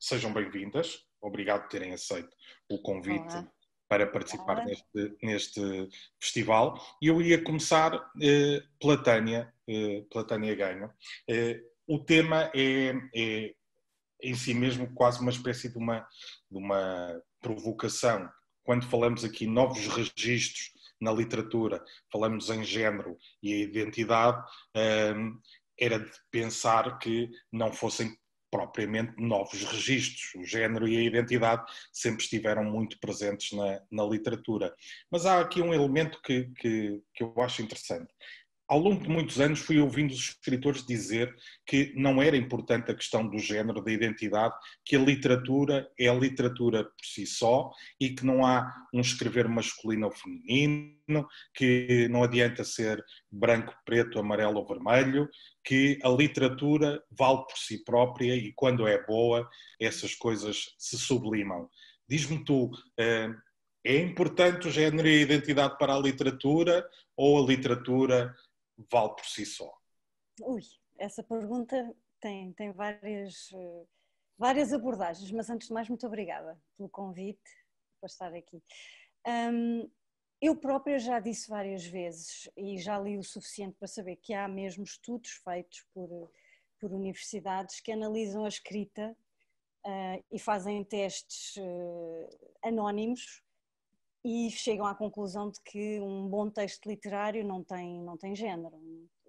Sejam bem-vindas, obrigado por terem aceito o convite Olá. para participar neste, neste, festival. E eu ia começar eh, pela Tânia, eh, pela Tânia Ganho. Eh, o tema é, é, em si mesmo quase uma espécie de uma, de uma provocação. Quando falamos aqui novos registros na literatura, falamos em género e identidade, hum, era de pensar que não fossem propriamente novos registros. O género e a identidade sempre estiveram muito presentes na, na literatura. Mas há aqui um elemento que, que, que eu acho interessante, ao longo de muitos anos fui ouvindo os escritores dizer que não era importante a questão do género, da identidade, que a literatura é a literatura por si só e que não há um escrever masculino ou feminino, que não adianta ser branco, preto, amarelo ou vermelho, que a literatura vale por si própria e quando é boa, essas coisas se sublimam. Diz-me tu, eh, é importante o género e a identidade para a literatura ou a literatura vale por si só? Ui, essa pergunta tem, tem várias, eh, várias abordagens, mas antes de mais, muito obrigada pelo convite para estar aqui. Um, eu própria já disse várias vezes e já li o suficiente para saber que há mesmo estudos feitos por, por universidades que analisam a escrita uh, e fazem testes uh, anónimos e chegam à conclusão de que um bom texto literário não tem, não tem género.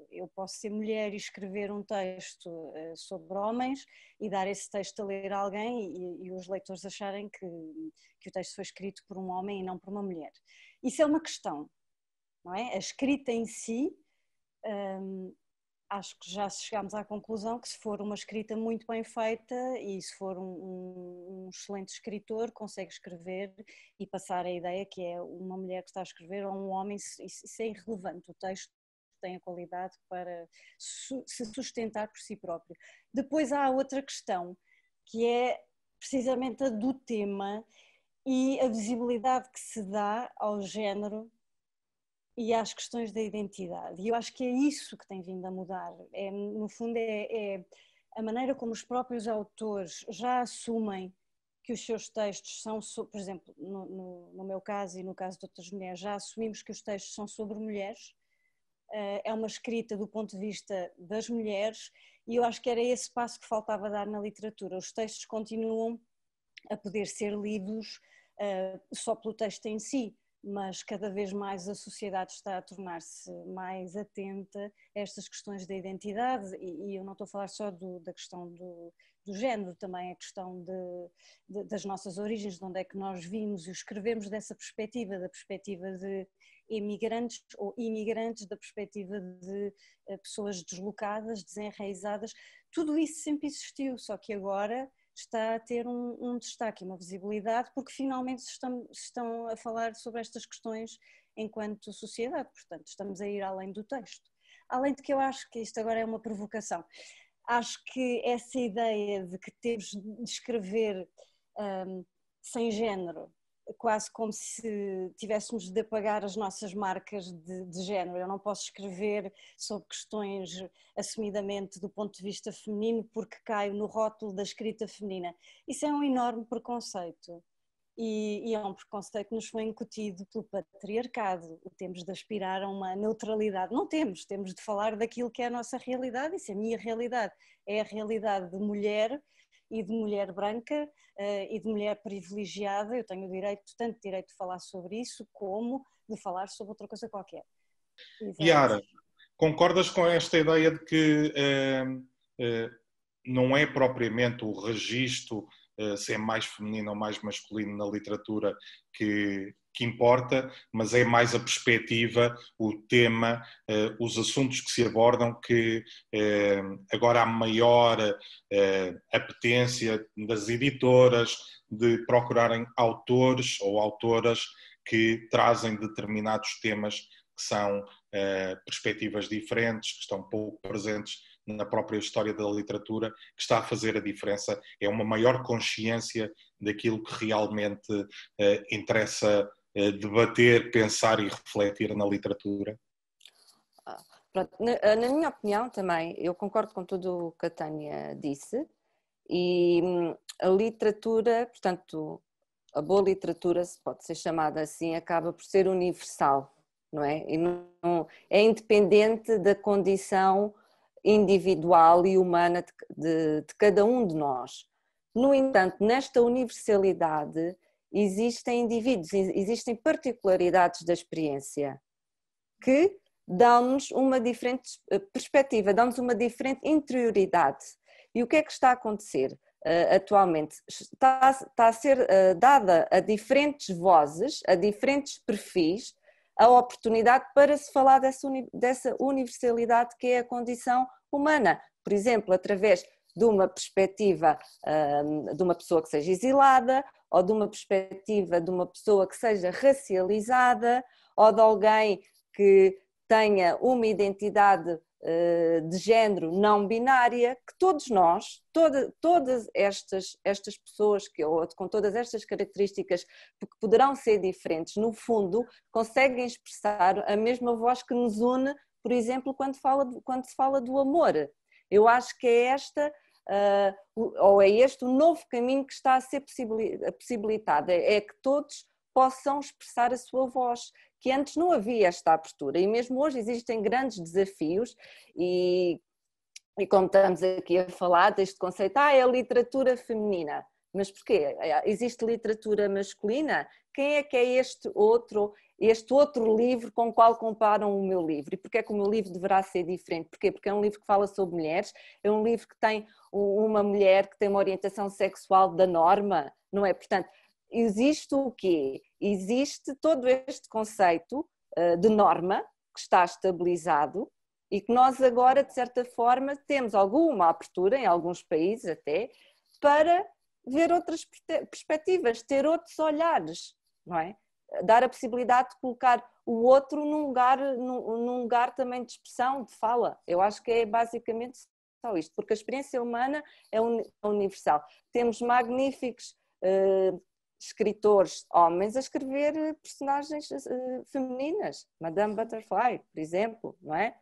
Eu posso ser mulher e escrever um texto eh, sobre homens e dar esse texto a ler a alguém e, e, os leitores acharem que, que o texto foi escrito por um homem e não por uma mulher. Isso é uma questão, não é? A escrita em si um, ehm, acho que já chegámos à conclusão que se for uma escrita muito bem feita e se for um, um, excelente escritor consegue escrever e passar a ideia que é uma mulher que está a escrever ou um homem, isso é irrelevante, o texto tem a qualidade para se sustentar por si próprio. Depois há outra questão, que é precisamente a do tema e a visibilidade que se dá ao género e às questões da identidade. E eu acho que é isso que tem vindo a mudar. É, no fundo, é, é a maneira como os próprios autores já assumem que os seus textos são, por exemplo, no, no, no, meu caso e no caso de outras mulheres, já assumimos que os textos são sobre mulheres, eh, é uma escrita do ponto de vista das mulheres, e eu acho que era esse passo que faltava dar na literatura. Os textos continuam a poder ser lidos eh, só pelo texto em si, mas cada vez mais a sociedade está a tornar-se mais atenta a estas questões da identidade, e, e eu não estou a falar só do, da questão do, do, género, também a questão de, de, das nossas origens, de onde é que nós vimos e escrevemos dessa perspectiva, da perspectiva de imigrantes ou imigrantes, da perspectiva de eh, pessoas deslocadas, desenraizadas, tudo isso sempre existiu, só que agora está a ter um, um destaque e uma visibilidade, porque finalmente estão, estão a falar sobre estas questões enquanto sociedade, portanto, estamos a ir além do texto. Além de que eu acho que isto agora é uma provocação, acho que essa ideia de que temos de escrever um, sem género quase como se tivéssemos de apagar as nossas marcas de, de, género. Eu não posso escrever sobre questões assumidamente do ponto de vista feminino porque caio no rótulo da escrita feminina. Isso é um enorme preconceito. E, e é um preconceito que nos foi incutido pelo patriarcado. Temos de aspirar a uma neutralidade. Não temos, temos de falar daquilo que é a nossa realidade. Isso é a minha realidade é a realidade de mulher, e de mulher branca eh, e de mulher privilegiada, eu tenho o direito, tanto direito de falar sobre isso, como de falar sobre outra coisa qualquer. Exatamente. Yara, concordas com esta ideia de que eh, eh, não é propriamente o registro, eh, se é mais feminino ou mais masculino na literatura, que que importa, mas é mais a perspectiva, o tema, eh, os assuntos que se abordam, que eh, agora há maior eh, apetência das editoras de procurarem autores ou autoras que trazem determinados temas que são perspectivas diferentes, que estão pouco presentes na própria história da literatura, que está a fazer a diferença. É uma maior consciência daquilo que realmente interessa eh, debater, pensar e refletir na literatura? Pronto, eh, na, minha opinião também, eu concordo com tudo o que a Tânia disse e hum, a literatura, portanto, a boa literatura, se pode ser chamada assim, acaba por ser universal, não é? E não, é independente da condição individual e humana de, de, de cada um de nós. No entanto, nesta universalidade, existem indivíduos, existem particularidades da experiência que dão-nos uma diferente eh, perspectiva, dão-nos uma diferente interioridade. E o que é que está a acontecer uh, atualmente? Está, está, a ser uh, dada a diferentes vozes, a diferentes perfis, a oportunidade para se falar dessa, uni dessa universalidade que é a condição humana. Por exemplo, através de uma perspectiva de uma pessoa que seja exilada, ou de uma perspectiva de uma pessoa que seja racializada, ou de alguém que tenha uma identidade eh, de género não binária, que todos nós, toda, todas estas, estas pessoas que, ou com todas estas características que poderão ser diferentes, no fundo, conseguem expressar a mesma voz que nos une, por exemplo, quando, fala, quando se fala do amor. Eu acho que é esta uh, ou é este o novo caminho que está a ser possibilitado, é, é que todos possam expressar a sua voz, que antes não havia esta abertura e mesmo hoje existem grandes desafios e, e como estamos aqui a falar deste conceito, ah, é a literatura feminina, mas porquê? É, existe literatura masculina? Quem é que é este outro? este outro livro com o qual comparam o meu livro. E porquê é que o meu livro deverá ser diferente? Porquê? Porque é um livro que fala sobre mulheres, é um livro que tem uma mulher que tem uma orientação sexual da norma, não é? Portanto, existe o quê? Existe todo este conceito eh, de norma que está estabilizado e que nós agora, de certa forma, temos alguma abertura, em alguns países até, para ver outras perspectivas, ter outros olhares, não é? dar a possibilidade de colocar o outro num lugar, num, num lugar também de expressão, de fala. Eu acho que é basicamente só isto, porque a experiência humana é, é universal. Temos magníficos uh, escritores homens a escrever eh, personagens uh, femininas, Madame Butterfly, por exemplo, não é?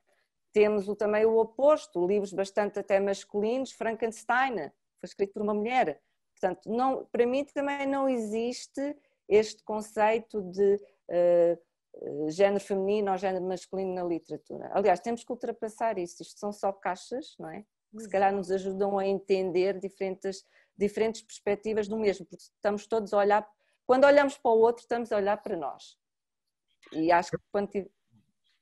Temos o, também o oposto, livros bastante até masculinos, Frankenstein, foi escrito por uma mulher. Portanto, não, para mim também não existe este conceito de uh, género feminino ou género masculino na literatura. Aliás, temos que ultrapassar isso. Isto são só caixas, não é? Que se uhum. calhar nos ajudam a entender diferentes, diferentes perspectivas do mesmo, porque estamos todos a olhar, quando olhamos para o outro, estamos a olhar para nós. E acho que quando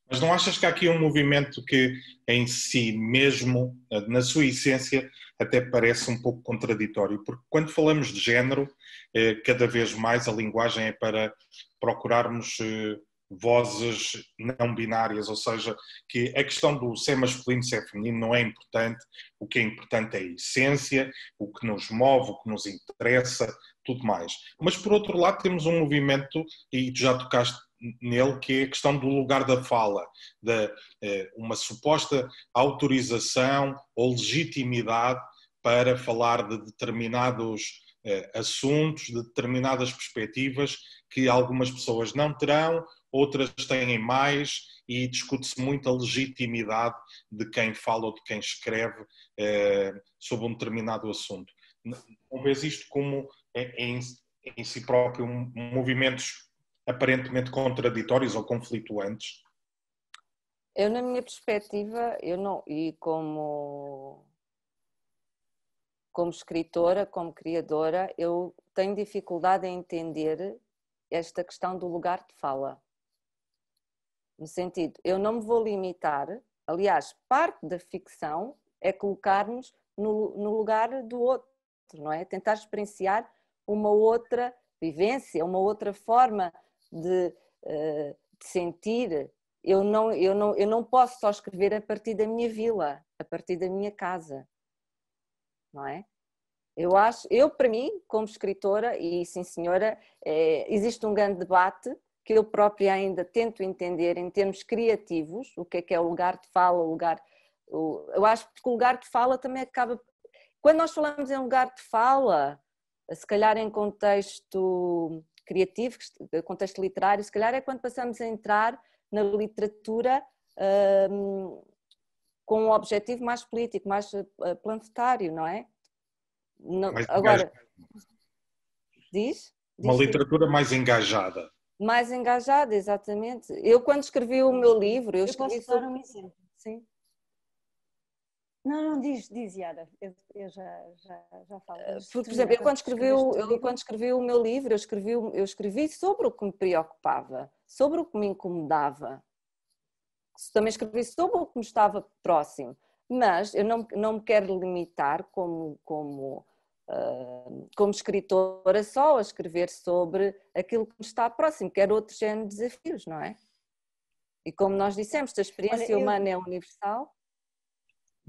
mas não achas que há aqui um movimento que, em si mesmo, eh, na sua essência, até parece um pouco contraditório? Porque quando falamos de género, eh, cada vez mais a linguagem é para procurarmos eh, vozes não binárias, ou seja, que a questão do ser é masculino, ser é feminino não é importante, o que é importante é a essência, o que nos move, o que nos interessa, tudo mais. Mas por outro lado temos um movimento, e tu já tocaste nele, que é a questão do lugar da fala, da eh, uma suposta autorização ou legitimidade para falar de determinados eh, assuntos, de determinadas perspectivas que algumas pessoas não terão, outras têm mais e discute-se muito a legitimidade de quem fala ou de quem escreve eh, sobre um determinado assunto. Não vês isto como em, em si próprio movimentos aparentemente contraditórios ou conflituantes? Eu, na minha perspectiva, eu não, e como, como escritora, como criadora, eu tenho dificuldade em entender esta questão do lugar de fala. No sentido, eu não me vou limitar, aliás, parte da ficção é colocar-nos no, no lugar do outro, não é? Tentar experienciar uma outra vivência, uma outra forma de, eh, de sentir, eu não, eu, não, eu não posso só escrever a partir da minha vila, a partir da minha casa, não é? Eu acho, eu para mim, como escritora e sim senhora, é, existe um grande debate que eu própria ainda tento entender em termos criativos, o que é que é o lugar de fala, o lugar, o, eu acho que o lugar de fala também acaba, quando nós falamos em lugar de fala, se calhar em contexto criativo, contexto literário, se calhar é quando passamos a entrar na literatura um, com um objetivo mais político, mais eh, planetário, não é? Não, agora, diz? diz? Uma literatura mais engajada. Mais engajada, exatamente. Eu, quando escrevi o meu livro, eu, eu escrevi. Posso sobre... um exemplo? Sim. Não, não, diz, diz Yara, eu, eu já, já, já falo. Eh, porque, por exemplo, eu quando, escrevi o, eu quando escrevi o meu livro, eu escrevi, eu escrevi sobre o que me preocupava, sobre o que me incomodava. Também escrevi sobre o que me estava próximo, mas eu não, não me quero limitar como, como, uh, como escritora só a escrever sobre aquilo que me está próximo, quero outro género de desafios, não é? E como nós dissemos, a experiência Olha, humana é universal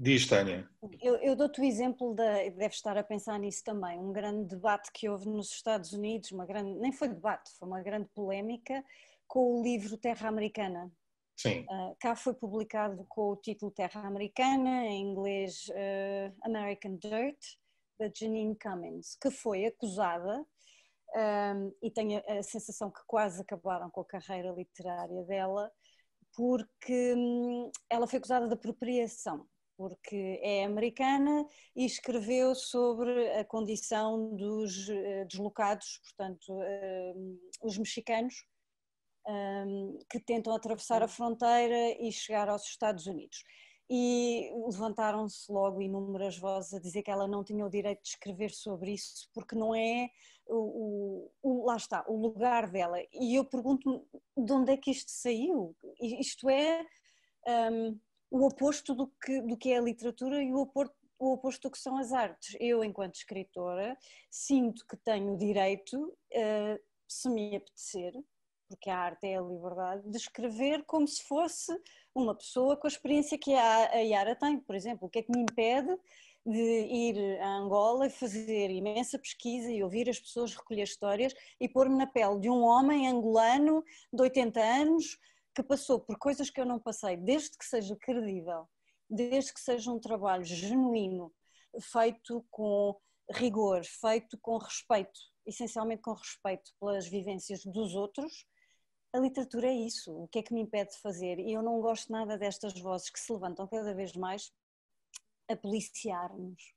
Diz, Tânia. Eu, eu dou-te o exemplo, da, deve estar a pensar nisso também, um grande debate que houve nos Estados Unidos, uma grande, nem foi debate, foi uma grande polémica com o livro Terra Americana. Sim. Uh, cá foi publicado com o título Terra Americana, em inglês uh, American Dirt, da Janine Cummins, que foi acusada, um, ah, e tenho a, sensação que quase acabaram com a carreira literária dela, porque um, ela foi acusada de apropriação porque é americana e escreveu sobre a condição dos eh, deslocados, portanto, eh, os mexicanos eh, que tentam atravessar a fronteira e chegar aos Estados Unidos. E levantaram-se logo inúmeras vozes a dizer que ela não tinha o direito de escrever sobre isso, porque não é o, o lá está, o lugar dela. E eu pergunto-me de onde é que isto saiu? Isto é. Um, o oposto do que, do que é a literatura e o oposto, o oposto do que são as artes. Eu, enquanto escritora, sinto que tenho o direito, eh, se me apetecer, porque a arte é a liberdade, de escrever como se fosse uma pessoa com a experiência que a, a Yara tem, por exemplo. O que é que me impede de ir a Angola e fazer imensa pesquisa e ouvir as pessoas recolher histórias e pôr-me na pele de um homem angolano de 80 anos que passou por coisas que eu não passei, desde que seja credível, desde que seja um trabalho genuíno, feito com rigor, feito com respeito, essencialmente com respeito pelas vivências dos outros, a literatura é isso. O que é que me impede de fazer? E eu não gosto nada destas vozes que se levantam cada vez mais a policiar-nos.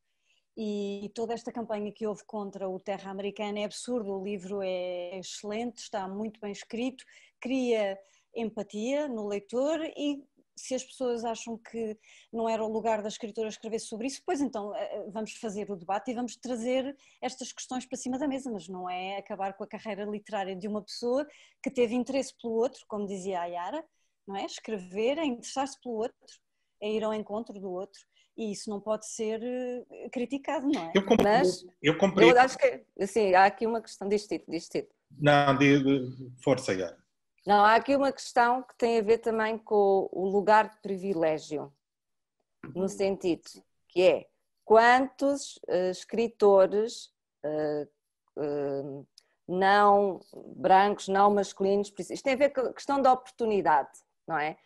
E toda esta campanha que houve contra o Terra Americana é absurdo. O livro é excelente, está muito bem escrito, cria empatia no leitor e se as pessoas acham que não era o lugar da escritora escrever sobre isso, pois então eh, eh, vamos fazer o debate e vamos trazer estas questões para cima da mesa, mas não é acabar com a carreira literária de uma pessoa que teve interesse pelo outro, como dizia a Yara, não é? Escrever é interessar-se pelo outro, é ir ao encontro do outro. E isso não pode ser eh, criticado, não é? Eu compreendo. Mas, eu, compreendo. eu acho que, assim, há aqui uma questão deste tipo, Não, de, de força, Yara. Não, há aqui uma questão que tem a ver também com o lugar de privilégio, no uhum. sentido que é quantos uh, escritores uh, uh, não brancos, não masculinos, isto tem a ver com a questão da oportunidade, não é?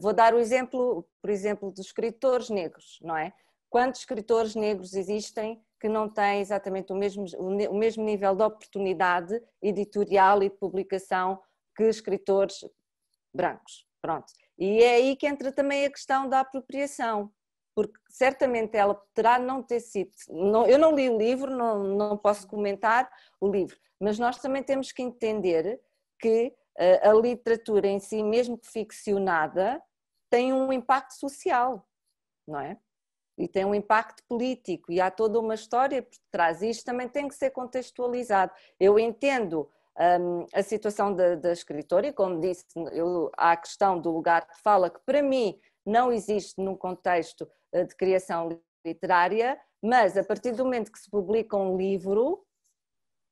vou dar o exemplo, por exemplo, dos escritores negros, não é? Quantos escritores negros existem que não têm exatamente o mesmo, o mesmo nível de oportunidade editorial e de publicação que escritores brancos. Pronto. E é aí que entra também a questão da apropriação, porque certamente ela poderá não ter sido. Não, eu não li o livro, não, não posso comentar o livro, mas nós também temos que entender que eh, a literatura em si, mesmo ficcionada, tem um impacto social, não é? E tem um impacto político, e há toda uma história por trás, e isto também tem que ser contextualizado. Eu entendo um, a situação da, da escritora, e como disse, eu, há a questão do lugar de fala, que para mim não existe num contexto eh, de criação literária, mas a partir do momento que se publica um livro,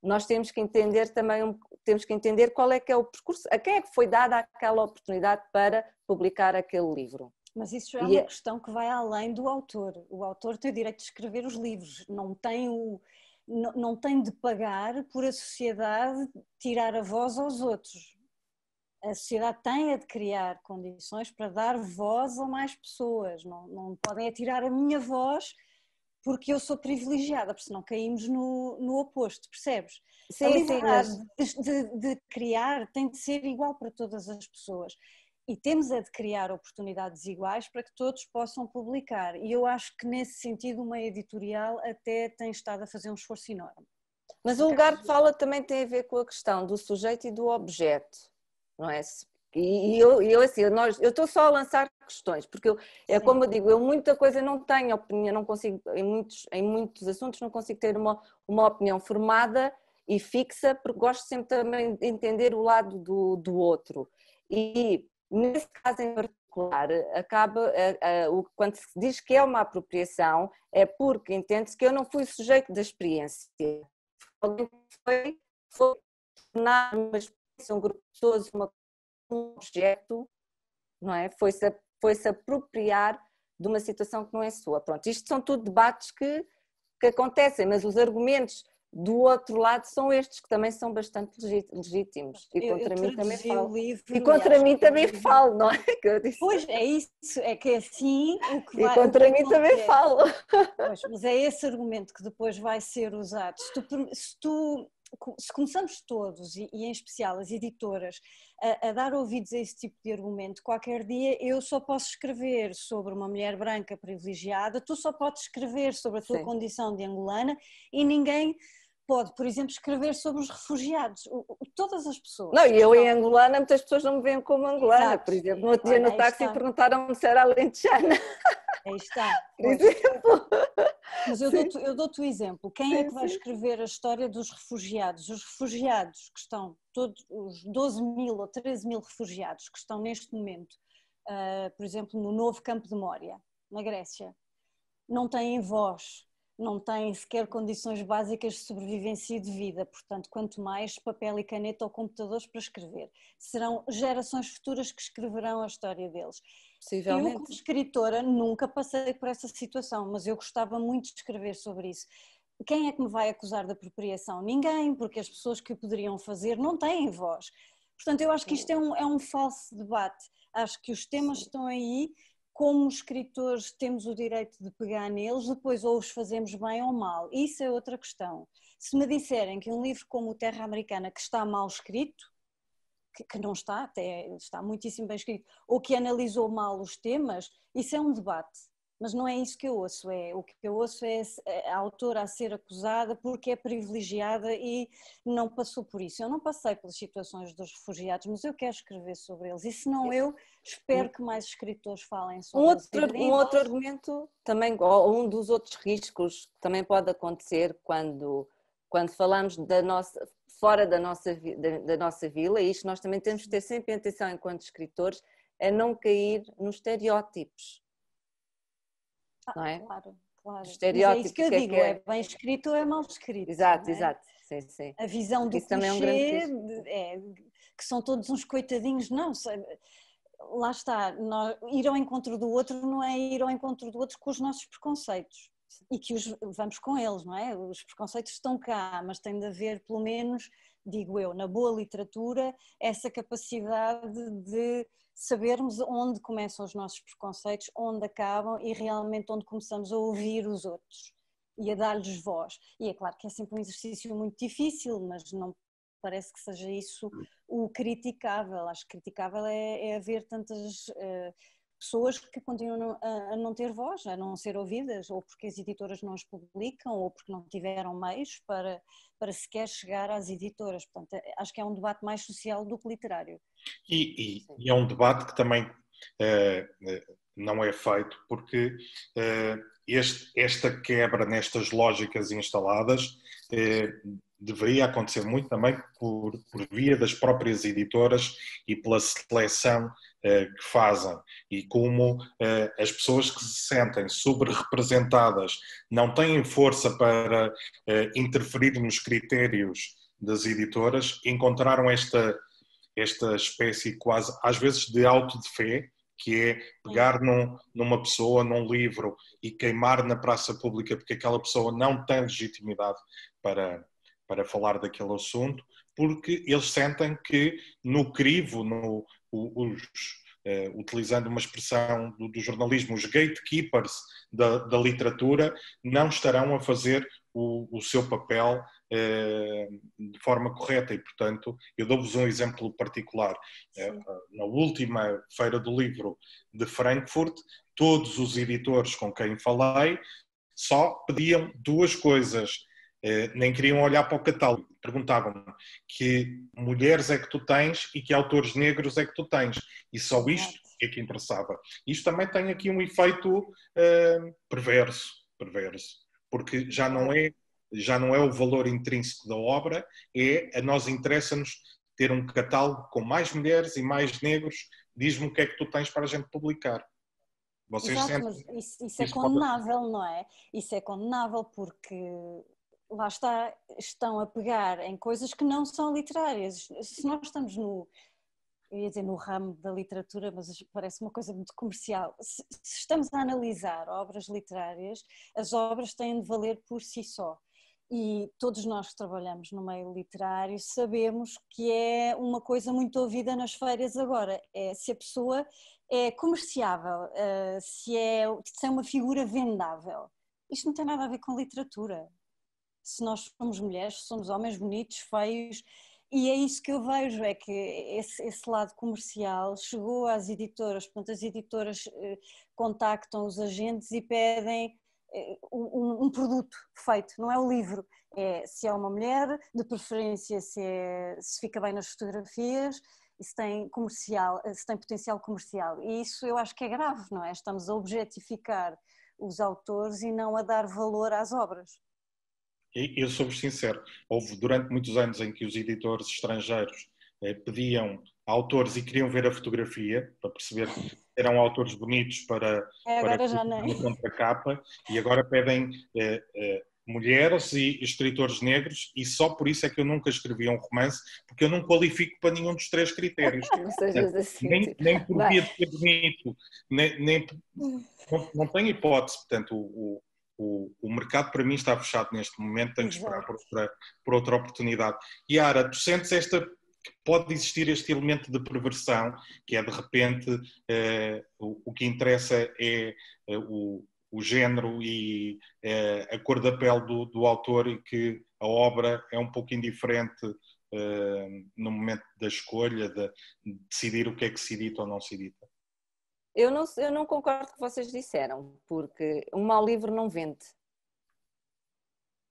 nós temos que entender também, temos que entender qual é que é o percurso, a quem é que foi dada aquela oportunidade para publicar aquele livro. Mas isso é uma é questão que vai além do autor. O autor tem o direito de escrever os livros, não tem o, não tem de pagar por a sociedade tirar a voz aos outros. A sociedade tem a é de criar condições para dar voz a mais pessoas. Não, não podem tirar a minha voz porque eu sou privilegiada, porque senão caímos no, no oposto, percebes? Sim, é a liberdade de, de, de criar tem de ser igual para todas as pessoas e temos é de criar oportunidades iguais para que todos possam publicar. E eu acho que nesse sentido uma editorial até tem estado a fazer um esforço enorme. Mas o lugar de fala também tem a ver com a questão do sujeito e do objeto, não é? E eu, eu assim, nós, eu estou só a lançar questões, porque eu, é Sim. como eu digo, eu muita coisa não tenho opinião, não consigo, em muitos, em muitos assuntos não consigo ter uma, uma opinião formada e fixa, porque gosto sempre também de entender o lado do, do outro. E Nesse caso em particular, acaba, eh, eh, quando se diz que é uma apropriação, é porque entende-se que eu não fui sujeito da experiência. Alguém foi, foi tornar uma experiência, um grupo de pessoas, uma, um objeto, não é? Foi-se foi -se apropriar de uma situação que não é sua. Pronto, isto são tudo debates que, que acontecem, mas os argumentos do outro lado são estes que também são bastante legítimos e contra eu, eu mim também falo livro, e contra mim é também eu... falo não é que eu disse. pois é isso é que é assim o que vai, e contra é mim acontece. também falo pois, mas é esse argumento que depois vai ser usado se tu, se tu se começamos todos, e, em especial as editoras, a, a, dar ouvidos a esse tipo de argumento, qualquer dia eu só posso escrever sobre uma mulher branca privilegiada, tu só podes escrever sobre a tua Sim. condição de angolana e ninguém pode, por exemplo, escrever sobre os refugiados, o, o, todas as pessoas. Não, e eu em angolana, muitas pessoas não me veem como angolana, Exato. por exemplo, no outro dia no táxi perguntaram-me se era alentejana. Aí está. Por exemplo. Mas eu dou-te eu dou o exemplo. Quem é sim, é que vai sim. escrever a história dos refugiados? Os refugiados que estão, todos os 12 mil ou 13 mil refugiados que estão neste momento, uh, por exemplo, no novo campo de Moria, na Grécia, não têm voz, não têm sequer condições básicas de sobrevivência e de vida, portanto, quanto mais papel e caneta ou computadores para escrever. Serão gerações futuras que escreverão a história deles. Eu, como escritora, nunca passei por essa situação, mas eu gostava muito de escrever sobre isso. Quem é que me vai acusar de apropriação? Ninguém, porque as pessoas que o poderiam fazer não têm voz. Portanto, eu acho que isto é um, é um falso debate. Acho que os temas estão aí como escritores temos o direito de pegar neles, depois ou os fazemos bem ou mal. Isso é outra questão. Se me disserem que um livro como o Terra Americana, que está mal escrito, que, que não está, até está muitíssimo bem escrito, ou que analisou mal os temas, isso é um debate mas não é isso que eu ouço. É, o que eu ouço é, é a autora a ser acusada porque é privilegiada e não passou por isso. Eu não passei pelas situações dos refugiados, mas eu quero escrever sobre eles. E se não eu, espero que mais escritores falem sobre um eles. Outro, um outro argumento também, ou um dos outros riscos que também pode acontecer quando, quando falamos da nossa, fora da nossa, da, da nossa vila, e isto nós também temos que ter sempre atenção enquanto escritores, é não cair nos estereótipos ah, não é? claro, claro. estereótipos. Mas é isso que eu que é digo, é, que é... é, bem escrito ou é mal escrito. Exato, é? exato. Sim, sim. A visão do isso clichê, é, um é que são todos uns coitadinhos, não, lá está, nós, ir ao encontro do outro não é ir ao encontro do outro com os nossos preconceitos e que os, vamos com eles, não é? Os preconceitos estão cá, mas tem de haver pelo menos digo eu, na boa literatura, essa capacidade de sabermos onde começam os nossos preconceitos, onde acabam e realmente onde começamos a ouvir os outros e a dar-lhes voz. E é claro que é sempre um exercício muito difícil, mas não parece que seja isso o criticável. Acho que criticável é, é haver tantas uh, pessoas que continuam a não ter voz, a não ser ouvidas, ou porque as editoras não as publicam, ou porque não tiveram meios para, para sequer chegar às editoras. Portanto, é, acho que é um debate mais social do que literário. E, e, e é um debate que também eh, eh, não é feito, porque eh, este, esta quebra nestas lógicas instaladas deveria acontecer muito também por, por, via das próprias editoras e pela seleção eh, que fazem e como eh, as pessoas que se sentem sobre-representadas não têm força para eh, interferir nos critérios das editoras, encontraram esta, esta espécie quase, às vezes, de auto de fé, que é pegar num, numa pessoa, num livro e queimar na praça pública porque aquela pessoa não tem legitimidade para, para falar daquele assunto, porque eles sentem que no crivo, no, os, eh, utilizando uma expressão do, do jornalismo, os gatekeepers da, da, literatura, não estarão a fazer o, o seu papel eh, de forma correta e, portanto, eu dou-vos um exemplo particular. Eh, na última feira do livro de Frankfurt, todos os editores com quem falei só pediam duas coisas: eh, nem queriam olhar para o catálogo. Perguntavam-me que mulheres é que tu tens e que autores negros é que tu tens. E só isto é que interessava. Isto também tem aqui um efeito uh, perverso, perverso, porque já não é já não é o valor intrínseco da obra, é a nós interessa-nos ter um catálogo com mais mulheres e mais negros. Diz-me o que é que tu tens para a gente publicar. Vocês Exato, mas isso, isso, é isso é condenável, pode... não é? Isso é condenável porque lá está, estão a pegar em coisas que não são literárias. Se nós estamos no, eu ia dizer no ramo da literatura, mas parece uma coisa muito comercial. Se, se estamos a analisar obras literárias, as obras têm de valer por si só. E todos nós que trabalhamos no meio literário sabemos que é uma coisa muito ouvida nas feiras agora: é se a pessoa é comerciável, eh, se é, se é uma figura vendável. Isto não tem nada a ver com literatura se nós somos mulheres, se somos homens bonitos, feios. E é isso que eu vejo, é que esse, esse lado comercial chegou às editoras, portanto as editoras eh, contactam os agentes e pedem eh, um, um, produto feito, não é o livro, é se é uma mulher, de preferência se, é, se fica bem nas fotografias, e se tem comercial, eh, se tem potencial comercial. E isso eu acho que é grave, não é? Estamos a objetificar os autores e não a dar valor às obras eu sou sincero, houve durante muitos anos em que os editores estrangeiros eh, pediam autores e queriam ver a fotografia para perceber que eram autores bonitos para, é, para a capa e agora pedem eh, eh, mulheres e escritores negros e só por isso é que eu nunca escrevi um romance porque eu não qualifico para nenhum dos três critérios nem, assim, tipo, nem por via de ser bonito nem, nem não, não tenho hipótese portanto o, o o, o, mercado para mim está fechado neste momento, tenho que esperar por, por, outra oportunidade. E Ara, tu sentes esta pode existir este elemento de perversão, que é de repente uh, o, o, que interessa é uh, o, o género e uh, a cor da pele do, do, autor e que a obra é um pouco indiferente no momento da escolha, de, de decidir o que é que se edita ou não se edita. Eu não, eu não concordo com o que vocês disseram, porque um mau livro não vende.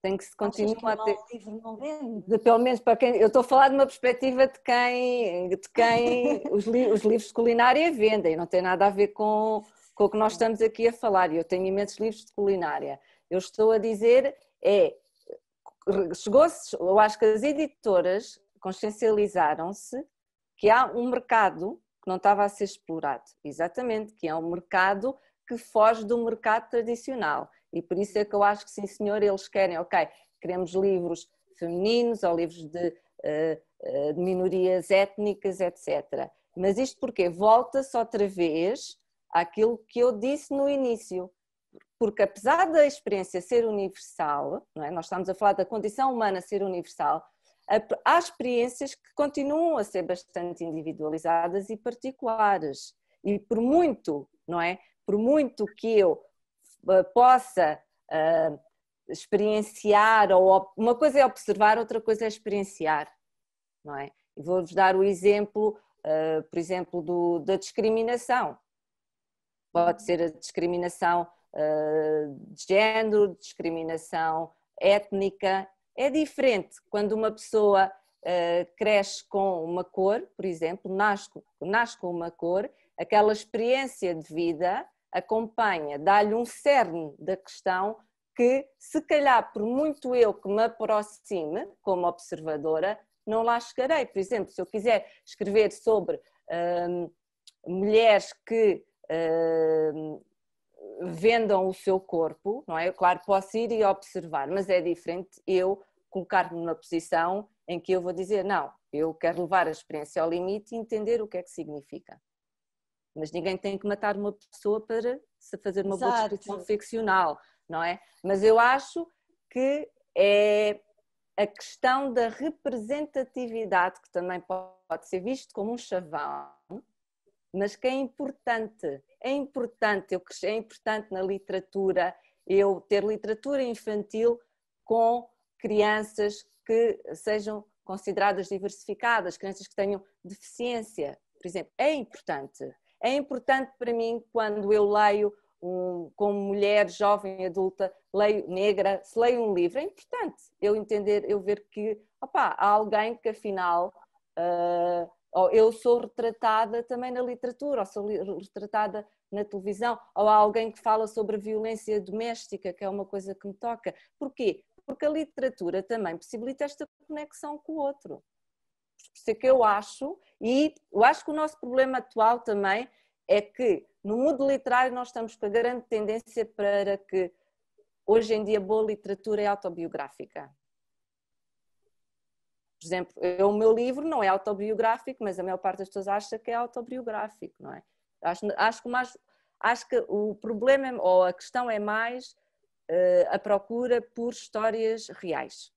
Tem que se continuar a ter. Um mau livro não vende? De, pelo menos para quem. Eu estou a falar de uma perspectiva de quem, de quem os, li, os livros de culinária vendem, não tem nada a ver com, com o que nós estamos aqui a falar. Eu tenho imensos livros de culinária. Eu estou a dizer é. Chegou-se, eu acho que as editoras consciencializaram-se que há um mercado que não estava a ser explorado. Exatamente, que é um mercado que foge do mercado tradicional. E por isso é que eu acho que, sim, senhor, eles querem, ok, queremos livros femininos ou livros de, eh, eh, de minorias étnicas, etc. Mas isto porque volta-se outra vez àquilo que eu disse no início. Porque apesar da experiência ser universal, não é? nós estamos a falar da condição humana ser universal, há experiências que continuam a ser bastante individualizadas e particulares. E por muito, não é? Por muito que eu eh, possa uh, experienciar, ou uma coisa é observar, outra coisa é experienciar, não é? E vou-vos dar o exemplo, uh, por exemplo, do, da discriminação. Pode ser a discriminação uh, de género, discriminação étnica, é diferente quando uma pessoa uh, cresce com uma cor, por exemplo, nasce, nasce com uma cor, aquela experiência de vida acompanha, dá-lhe um cerne da questão que, se calhar, por muito eu que me aproxime como observadora, não lá chegarei. Por exemplo, se eu quiser escrever sobre hum, mulheres que hum, vendam o seu corpo, não é? claro, posso ir e observar, mas é diferente eu colocar-me numa posição em que eu vou dizer, não, eu quero levar a experiência ao limite e entender o que é que significa. Mas ninguém tem que matar uma pessoa para se fazer uma Exato. boa descrição ficcional, não é? Mas eu acho que é a questão da representatividade, que também pode ser visto como um chavão, mas que é importante é importante, é importante na literatura eu ter literatura infantil com crianças que sejam consideradas diversificadas, crianças que tenham deficiência, por exemplo, é importante. É importante para mim quando eu leio um, como mulher jovem adulta, leio negra, se leio um livro, é importante eu entender, eu ver que opa, há alguém que afinal uh, ou eu sou retratada também na literatura, ou sou retratada na televisão, ou há alguém que fala sobre a violência doméstica, que é uma coisa que me toca. Porquê? Porque a literatura também possibilita esta conexão com o outro. Por isso é que eu acho, e eu acho que o nosso problema atual também é que no mundo literário nós estamos com a grande tendência para que hoje em dia boa literatura é autobiográfica. Por exemplo, eu, o meu livro não é autobiográfico, mas a maior parte das pessoas acha que é autobiográfico, não é? Acho, acho que, mais, acho que o problema é, ou a questão é mais uh, a procura por histórias reais.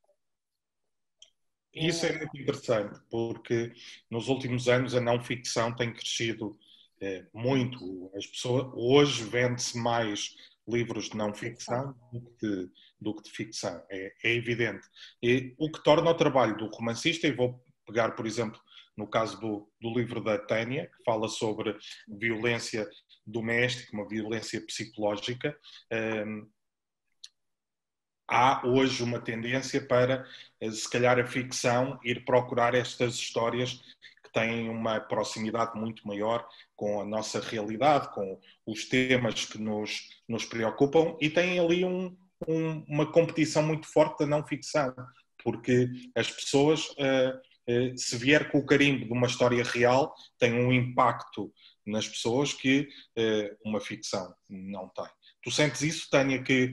Isso é muito interessante, porque nos últimos anos a não ficção tem crescido eh, muito. As pessoas hoje vende-se mais livros de não ficção do que de do que de ficção, é, é evidente. E, o que torna o trabalho do romancista, e vou pegar, por exemplo, no caso do, do livro da Tânia, que fala sobre violência doméstica, uma violência psicológica, um, ehm, há hoje uma tendência para, eh, se calhar, a ficção ir procurar estas histórias que têm uma proximidade muito maior com a nossa realidade, com os temas que nos, nos preocupam e têm ali um, um, uma competição muito forte da não ficção, porque as pessoas, uh, uh, se vier com o carimbo de uma história real, tem um impacto nas pessoas que uh, uma ficção não tem. Tu sentes isso, Tânia, que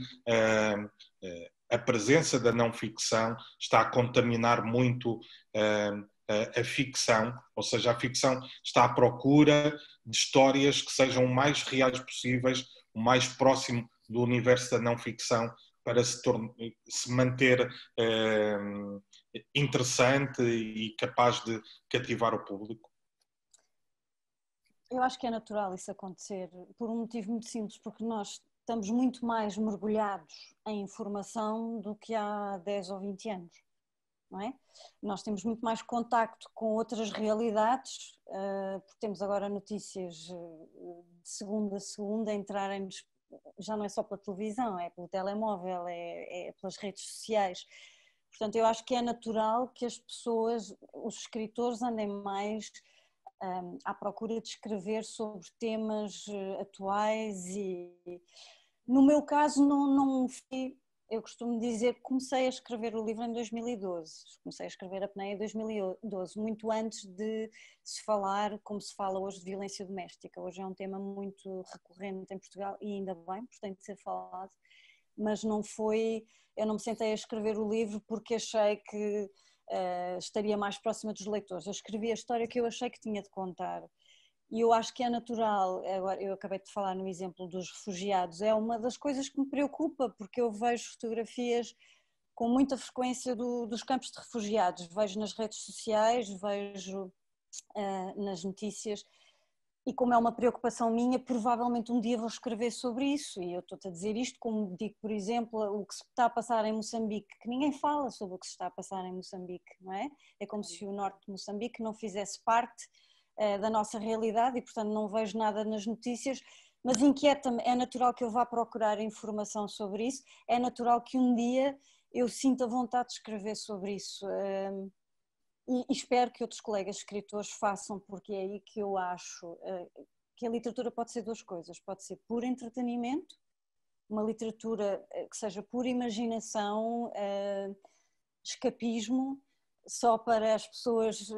a presença da não ficção está a contaminar muito a ficção, ou seja, a ficção está à procura de histórias que sejam o mais reais possíveis, o mais próximo do universo da não ficção para se, se manter ehm, interessante e capaz de cativar o público? Eu acho que é natural isso acontecer, por um motivo muito simples, porque nós estamos muito mais mergulhados em informação do que há 10 ou 20 anos. Não é? Nós temos muito mais contacto com outras realidades, eh, porque temos agora notícias eh, de segunda a segunda a entrarem-nos já não é só pela televisão, é pelo telemóvel, é, é pelas redes sociais. Portanto, eu acho que é natural que as pessoas, os escritores, andem mais um, à procura de escrever sobre temas eh, atuais e. No meu caso, não, não fui eu costumo dizer que comecei a escrever o livro em 2012. Comecei a escrever a PNEA em 2012, muito antes de se falar, como se fala hoje, de violência doméstica. Hoje é um tema muito recorrente em Portugal e ainda bem, portanto, de ser falado. Mas não foi. Eu não me sentei a escrever o livro porque achei que uh, estaria mais próxima dos leitores. Eu escrevi a história que eu achei que tinha de contar e eu acho que é natural, agora eu acabei de falar no exemplo dos refugiados, é uma das coisas que me preocupa, porque eu vejo fotografias com muita frequência do, dos campos de refugiados, vejo nas redes sociais, vejo uh, nas notícias, e como é uma preocupação minha, provavelmente um dia vou escrever sobre isso. E eu estou-te a dizer isto, como digo, por exemplo, o que se está a passar em Moçambique, que ninguém fala sobre o que se está a passar em Moçambique, não é? É como se o norte de Moçambique não fizesse parte eh, da nossa realidade e, portanto, não vejo nada nas notícias, mas inquieta-me. É natural que eu vá procurar informação sobre isso, é natural que um dia eu sinta vontade de escrever sobre isso. Ehm, e, espero que outros colegas escritores façam, porque é aí que eu acho eh, que a literatura pode ser duas coisas: pode ser por entretenimento, uma literatura eh, que seja por imaginação, escapismo, só para as pessoas eh,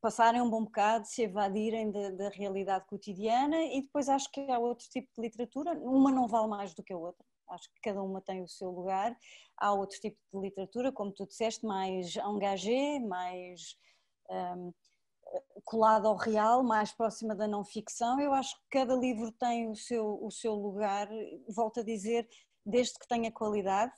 passarem um bom bocado, se evadirem da, da realidade cotidiana e depois acho que há outro tipo de literatura, uma não vale mais do que a outra, acho que cada uma tem o seu lugar, há outro tipo de literatura, como tu disseste, mais engagé, mais um, ehm, colada ao real, mais próxima da não-ficção, eu acho que cada livro tem o seu, o seu lugar, volto a dizer, desde que tenha qualidade,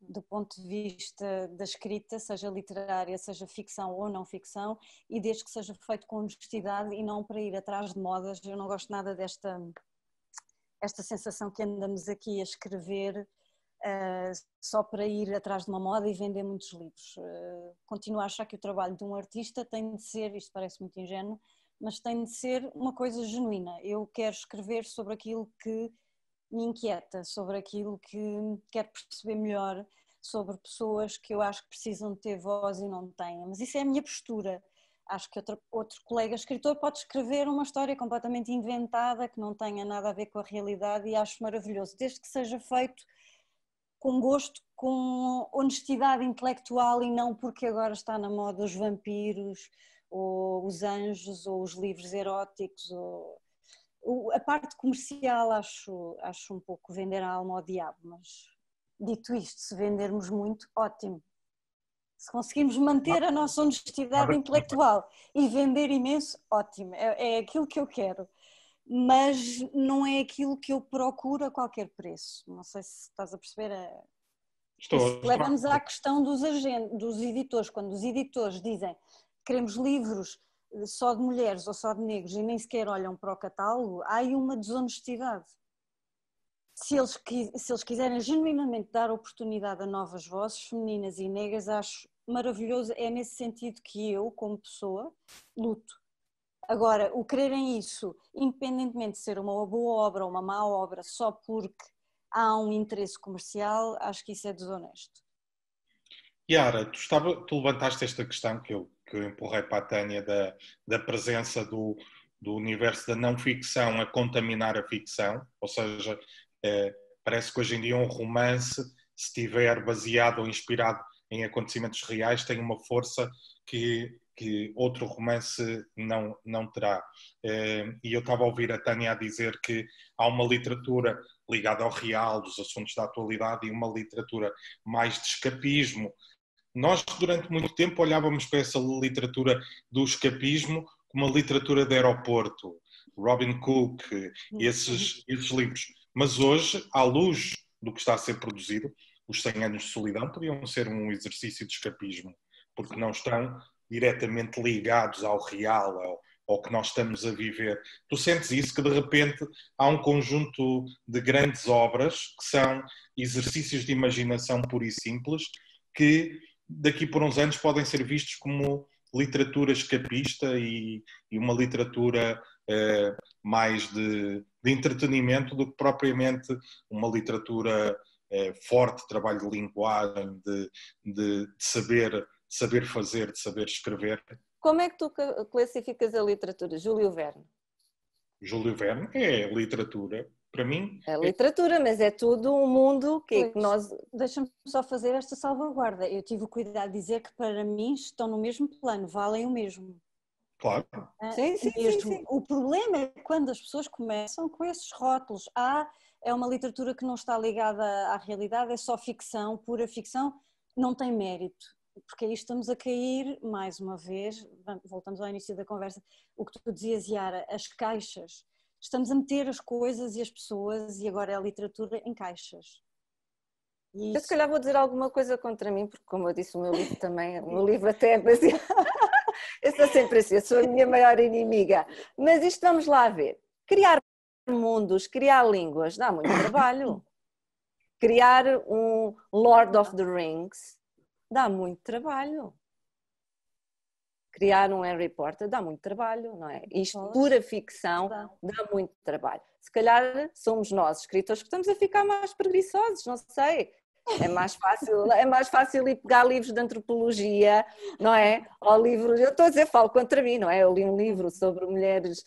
do ponto de vista da escrita, seja literária, seja ficção ou não ficção, e desde que seja feito com honestidade e não para ir atrás de modas. Eu não gosto nada desta esta sensação que andamos aqui a escrever uh, só para ir atrás de uma moda e vender muitos livros. Uh, continuo a achar que o trabalho de um artista tem de ser, isto parece muito ingênuo, mas tem de ser uma coisa genuína. Eu quero escrever sobre aquilo que me inquieta, sobre aquilo que quero perceber melhor, sobre pessoas que eu acho que precisam de ter voz e não têm. Mas isso é a minha postura. Acho que outro, outro colega escritor pode escrever uma história completamente inventada, que não tenha nada a ver com a realidade, e acho maravilhoso, desde que seja feito com gosto, com honestidade intelectual e não porque agora está na moda os vampiros ou os anjos ou os livros eróticos ou a parte comercial acho, acho um pouco vender a alma ao diabo, mas dito isto, se vendermos muito, ótimo. Se conseguirmos manter a nossa honestidade intelectual e vender imenso, ótimo. É, é aquilo que eu quero. Mas não é aquilo que eu procuro a qualquer preço. Não sei se estás a perceber. A... É, leva-nos à questão dos, agentes, dos editores. Quando os editores dizem queremos livros só de mulheres ou só de negros e nem sequer olham para o catálogo, há aí uma desonestidade. Se eles, se eles quiserem genuinamente dar oportunidade a novas vozes, femininas e negras, acho maravilhoso. É nesse sentido que eu, como pessoa, luto. Agora, o quererem isso, independentemente de ser uma boa obra ou uma má obra, só porque há um interesse comercial, acho que isso é desonesto. Yara, tu, estava, tu levantaste esta questão que eu que eu empurrei para a Tânia da, da presença do, do universo da não ficção a contaminar a ficção, ou seja, eh, parece que hoje em dia um romance, se estiver baseado ou inspirado em acontecimentos reais, tem uma força que, que outro romance não, não terá. Eh, e eu estava a ouvir a Tânia a dizer que há uma literatura ligada ao real, dos assuntos da atualidade, e uma literatura mais de escapismo, nós, durante muito tempo, olhávamos para essa literatura do escapismo como a literatura de aeroporto, Robin Cook, uhum. esses, esses livros. Mas hoje, à luz do que está a ser produzido, os 100 anos de solidão podiam ser um exercício de escapismo, porque não estão diretamente ligados ao real, ao, ao que nós estamos a viver. Tu sentes isso que de repente há um conjunto de grandes obras que são exercícios de imaginação pura e simples que daqui por uns anos podem ser vistos como literatura escapista e, e uma literatura eh, mais de, de, entretenimento do que propriamente uma literatura eh, forte, trabalho de linguagem, de, de, de saber, saber fazer, de saber escrever. Como é que tu classificas a literatura, Júlio Verne? Júlio Verne é literatura para mim. É, é literatura, mas é todo um mundo que, que nós. Deixa-me só fazer esta salvaguarda. Eu tive o cuidado de dizer que para mim estão no mesmo plano, valem o mesmo. Claro. Ah, sim, sim, sim, sim, O problema é quando as pessoas começam com esses rótulos. Ah, é uma literatura que não está ligada à realidade, é só ficção, pura ficção, não tem mérito. Porque aí estamos a cair, mais uma vez, voltamos ao início da conversa, o que tu dizias, Yara, as caixas estamos a meter as coisas e as pessoas e agora é a literatura em caixas. Eu se calhar vou dizer alguma coisa contra mim, porque como eu disse, o meu livro também, o meu livro até é baseado. eu sou sempre assim, eu sou a minha maior inimiga. Mas isto vamos lá ver. Criar mundos, criar línguas, dá muito trabalho. Criar um Lord of the Rings dá muito trabalho criar um Harry Potter dá muito trabalho, não é? Isto, pura ficção, dá muito trabalho. Se calhar somos nós, escritores, que estamos a ficar mais preguiçosos, não sei. É mais fácil, é mais fácil ir pegar livros de antropologia, não é? Ou livros, eu estou a dizer, falo contra mim, não é? Eu li um livro sobre mulheres,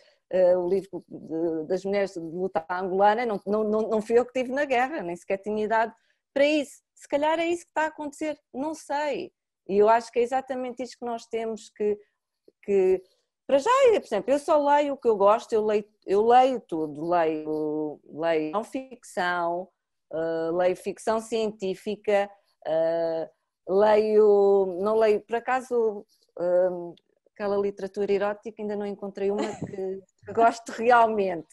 uh, o livro de, das mulheres de luta angolana, não, não, não, não fui eu que tive na guerra, nem sequer tinha idade para isso. Se calhar é isso que está a acontecer, não sei. E eu acho que é exatamente isso que nós temos que, que para já, é, por exemplo, eu só leio o que eu gosto, eu leio, eu leio tudo, leio, leio não ficção, uh, leio ficção científica, uh, leio, não leio, por acaso, uh, aquela literatura erótica, ainda não encontrei uma que, que gosto realmente,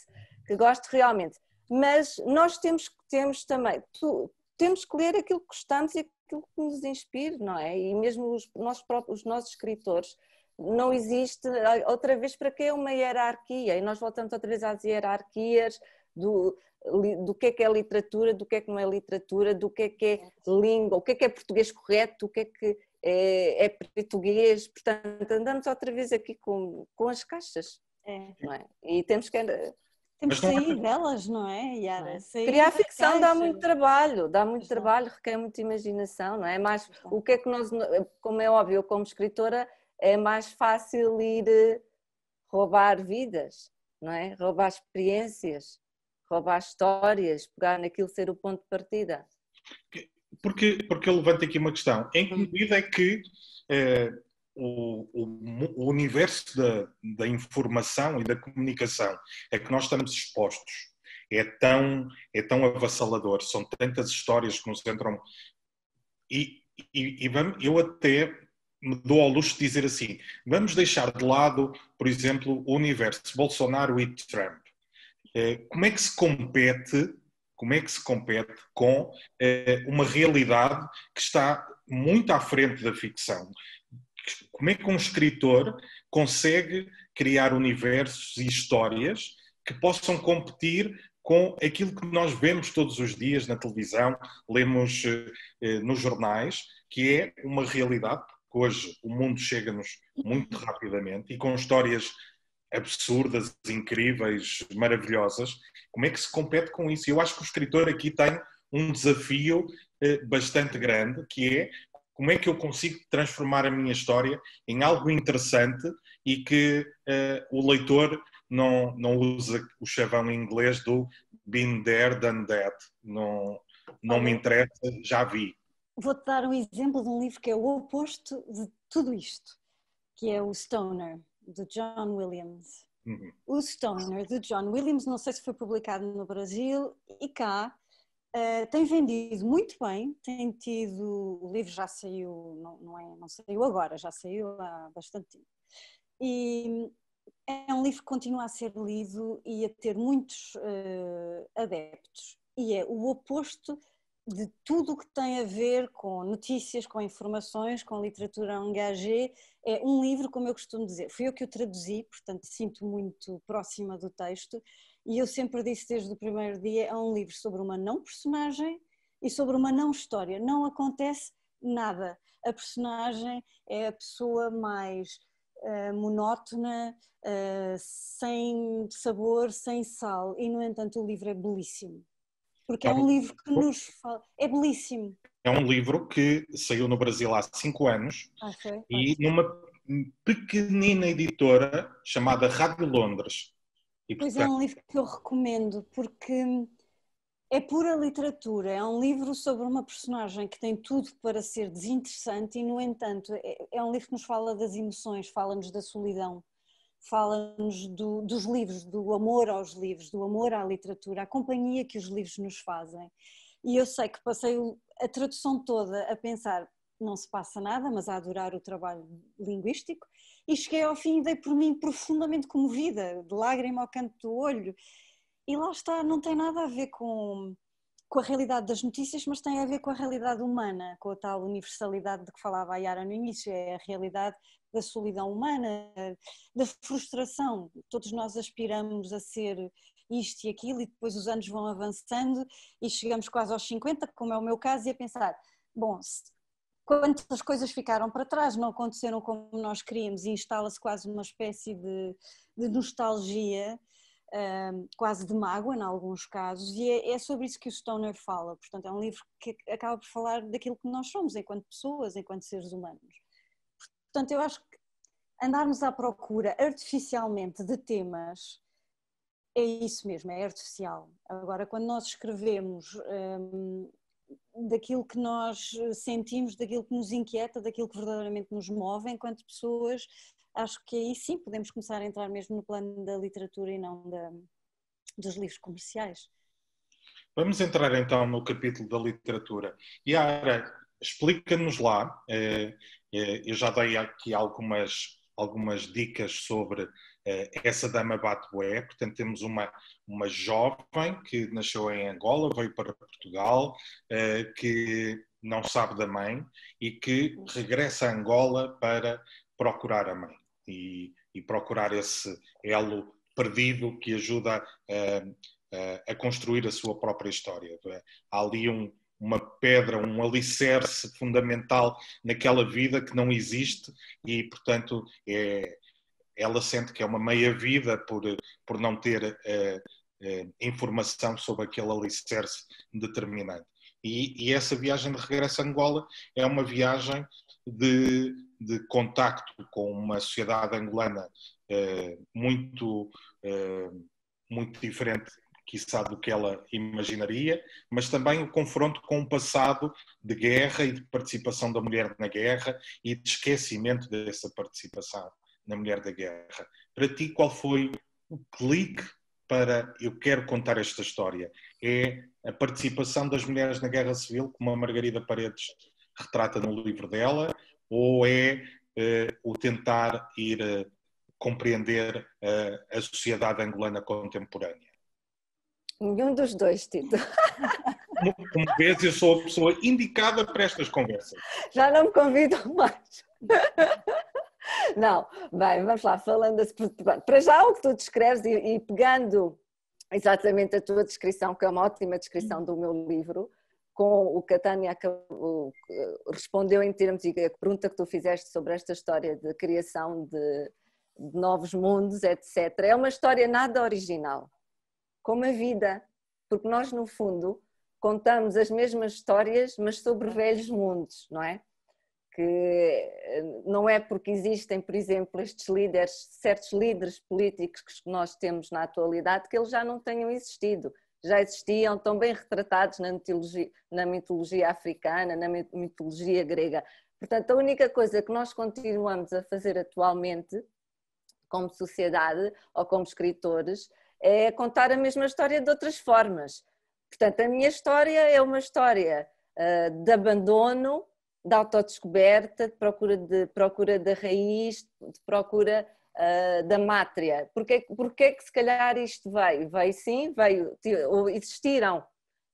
que gosto realmente. Mas nós temos, temos também, tu, temos que ler aquilo que gostamos e que aquilo que nos inspire, não é? E mesmo os nossos, próprios, os nossos escritores, não existe, outra vez, para que é uma hierarquia? E nós voltamos outra vez às hierarquias do, do que é que é literatura, do que é que não é literatura, do que é que é língua, o que é que é português correto, o que é que é, é português. Portanto, andamos outra vez aqui com, com as caixas, é. não é? E temos que temos que é sair não... delas, não é, Yara? Não. É? Criar ficção dá muito trabalho, dá muito trabalho, requer muita imaginação, não é? é Mas o que é que nós, como é óbvio, como escritora, é mais fácil ir eh, roubar vidas, não é? Roubar experiências, roubar histórias, pegar naquilo ser o ponto de partida. Porque, porque eu levanto aqui uma questão. Em que hum. medida é que. Eh, o, o, o universo da, da, informação e da comunicação a que nós estamos expostos é tão, é tão avassalador, são tantas histórias que nos entram. E, e, e vamos, eu até me dou ao luxo de dizer assim: vamos deixar de lado, por exemplo, o universo Bolsonaro e Trump. Eh, como é que se compete? Como é que se compete com eh, uma realidade que está muito à frente da ficção, como é que um escritor consegue criar universos e histórias que possam competir com aquilo que nós vemos todos os dias na televisão, lemos eh, nos jornais, que é uma realidade, que hoje o mundo chega-nos muito rapidamente e com histórias absurdas, incríveis, maravilhosas. Como é que se compete com isso? Eu acho que o escritor aqui tem um desafio eh, bastante grande, que é como é que eu consigo transformar a minha história em algo interessante e que uh, o leitor não, não usa o chavão em inglês do been there, done that. Não, não me interessa, já vi. Vou-te dar um exemplo de um livro que é o oposto de tudo isto, que é o Stoner, de John Williams. Uhum. O Stoner, de John Williams, não sei se foi publicado no Brasil, e cá Uh, tem vendido muito bem, tem tido. O livro já saiu, não, não, é, não saiu agora, já saiu há bastante tempo. E é um livro que continua a ser lido e a ter muitos uh, adeptos. E é o oposto de tudo o que tem a ver com notícias, com informações, com literatura engagée. É um livro, como eu costumo dizer, fui eu que o traduzi, portanto sinto muito próxima do texto, e eu sempre disse desde o primeiro dia: é um livro sobre uma não personagem e sobre uma não história. Não acontece nada. A personagem é a pessoa mais uh, monótona, uh, sem sabor, sem sal. E, no entanto, o livro é belíssimo. Porque é tá um livro que nos fala. É belíssimo. É um livro que saiu no Brasil há cinco anos ah, e numa pequenina editora chamada Rádio Londres e, portanto... Pois é um livro que eu recomendo, porque é pura literatura, é um livro sobre uma personagem que tem tudo para ser desinteressante e, no entanto, é, é, um livro que nos fala das emoções, fala-nos da solidão, fala-nos do, dos livros, do amor aos livros, do amor à literatura, à companhia que os livros nos fazem. E eu sei que passei a tradução toda a pensar, não se passa nada, mas a adorar o trabalho linguístico, e cheguei ao fim e dei por mim profundamente comovida, de lágrima ao canto do olho. E lá está, não tem nada a ver com, com a realidade das notícias, mas tem a ver com a realidade humana, com a tal universalidade de que falava a Yara no início, é a realidade da solidão humana, da frustração. Todos nós aspiramos a ser isto e aquilo, e depois os anos vão avançando e chegamos quase aos 50, como é o meu caso, e a pensar: bom, quantas coisas ficaram para trás, não aconteceram como nós queríamos e instala-se quase uma espécie de, de nostalgia, um, quase de mágoa em alguns casos, e é, é, sobre isso que o Stoner fala. Portanto, é um livro que acaba por falar daquilo que nós somos enquanto pessoas, enquanto seres humanos. Portanto, eu acho que andarmos à procura artificialmente de temas é isso mesmo, é artificial. Agora, quando nós escrevemos um, daquilo que nós eh, sentimos, daquilo que nos inquieta, daquilo que verdadeiramente nos move enquanto pessoas, acho que aí sim podemos começar a entrar mesmo no plano da literatura e não da, dos livros comerciais. Vamos entrar então no capítulo da literatura. Yara, explica-nos lá, eh, eh, eu já dei aqui algumas, algumas dicas sobre eh, essa dama bate portanto temos uma, uma jovem que nasceu em Angola, veio para Portugal, eh, que não sabe da mãe e que regressa a Angola para procurar a mãe e, e procurar esse elo perdido que ajuda a, a construir a sua própria história. Há ali um, uma pedra, um alicerce fundamental naquela vida que não existe e, portanto, é, ela sente que é uma meia-vida por, por não ter eh, eh, informação sobre aquele alicerce determinante. E, e, essa viagem de regresso a Angola é uma viagem de, de contacto com uma sociedade angolana eh, muito, muito diferente, quiçá, do que ela imaginaria, mas também o confronto com o passado de guerra e de participação da mulher na guerra e de esquecimento dessa participação na Mulher da Guerra. Para ti, qual foi o clique para eu quero contar esta história? É a participação das mulheres na Guerra Civil, como a Margarida Paredes retrata no livro dela, ou é eh, o tentar ir eh, compreender eh, a sociedade angolana contemporânea? Nenhum dos dois, Tito. Como, como vês, eu sou a pessoa indicada para estas conversas. Já não me convido mais. Não, bem, vamos lá, falando para já o que tu descreves e, e, pegando exatamente a tua descrição, que é uma ótima descrição do meu livro, com o que a Tânia respondeu em termos e a pergunta que tu fizeste sobre esta história de criação de, de novos mundos, etc. É uma história nada original, como a vida, porque nós, no fundo, contamos as mesmas histórias, mas sobre velhos mundos, não é? que eh, não é porque existem, por exemplo, estes líderes, certos líderes políticos que nós temos na atualidade, que eles já não tenham existido. Já existiam, estão bem retratados na mitologia, na mitologia africana, na mitologia grega. Portanto, a única coisa que nós continuamos a fazer atualmente, como sociedade ou como escritores, é contar a mesma história de outras formas. Portanto, a minha história é uma história eh, de abandono, de autodescoberta, de procura, de, procura da raiz, de procura uh, da mátria. Porquê, porquê que se calhar isto veio? Veio sim, veio, existiram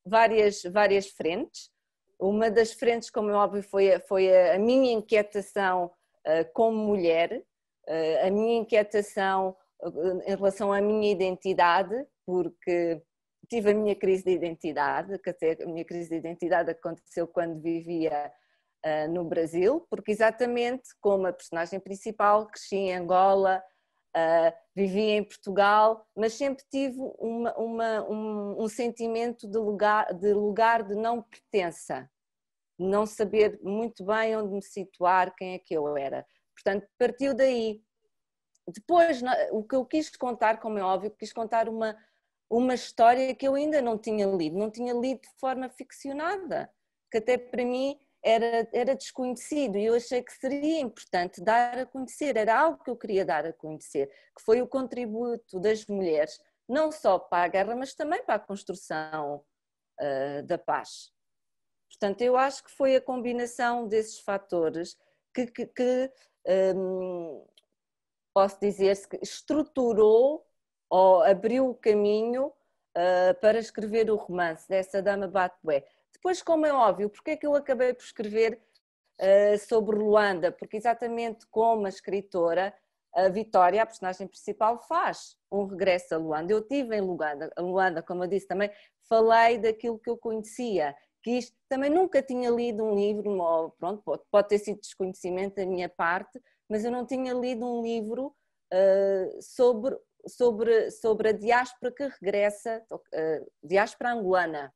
várias, várias frentes. Uma das frentes, como é óbvio, foi a, foi a minha inquietação uh, como mulher, uh, a minha inquietação ah, ah, em relação à minha identidade, porque tive a minha crise de identidade, que até a minha crise de identidade aconteceu quando vivia uh, no Brasil, porque exatamente como a personagem principal cresci em Angola, uh, vivi em Portugal, mas sempre tive uma, uma, um, um, sentimento de lugar, de lugar de não pertença, não saber muito bem onde me situar, quem é que eu era. Portanto, partiu daí. Depois, o que eu quis contar, como é óbvio, quis contar uma, uma história que eu ainda não tinha lido, não tinha lido de forma ficcionada, que até para mim era, era desconhecido e eu achei que seria importante dar a conhecer, era algo que eu queria dar a conhecer, que foi o contributo das mulheres, não só para a guerra, mas também para a construção uh, da paz. Portanto, eu acho que foi a combinação desses fatores que, que, que um, posso dizer-se que estruturou ou abriu o caminho uh, para escrever o romance dessa Dama Batué. Depois, como é óbvio, porque é que eu acabei por escrever uh, sobre Luanda? Porque exatamente como a escritora, a Vitória, a personagem principal, faz um regresso a Luanda. Eu tive em Luanda, Luanda, como eu disse também, falei daquilo que eu conhecia, que isto também nunca tinha lido um livro, pronto, pode, pode ter sido desconhecimento da minha parte, mas eu não tinha lido um livro uh, sobre sobre sobre a diáspora que regressa, uh, diáspora angolana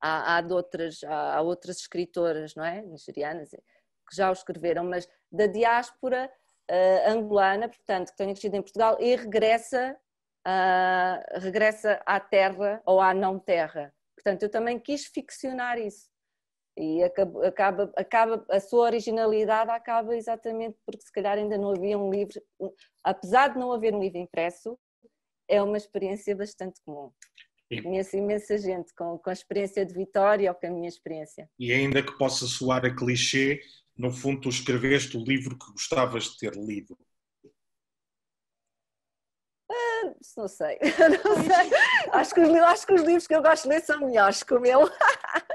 há, há, outras, há, outras escritoras, não é? Nigerianas eh, que já o escreveram, mas da diáspora uh, angolana, portanto, que tenha crescido em Portugal e regressa, uh, regressa à terra ou à não terra. Portanto, eu também quis ficcionar isso. E acaba, acaba, acaba, a sua originalidade acaba exatamente porque se calhar ainda não havia um livro, apesar de não haver um livro impresso, é uma experiência bastante comum imensa, assim, imensa gente com, com a experiência de Vitória ou com a minha experiência. E ainda que possa soar a clichê, no fundo tu escreveste o livro que gostavas de ter lido. Ah, não sei, não sei. Acho que, os, acho que os livros que eu gosto de ler são melhores que o meu.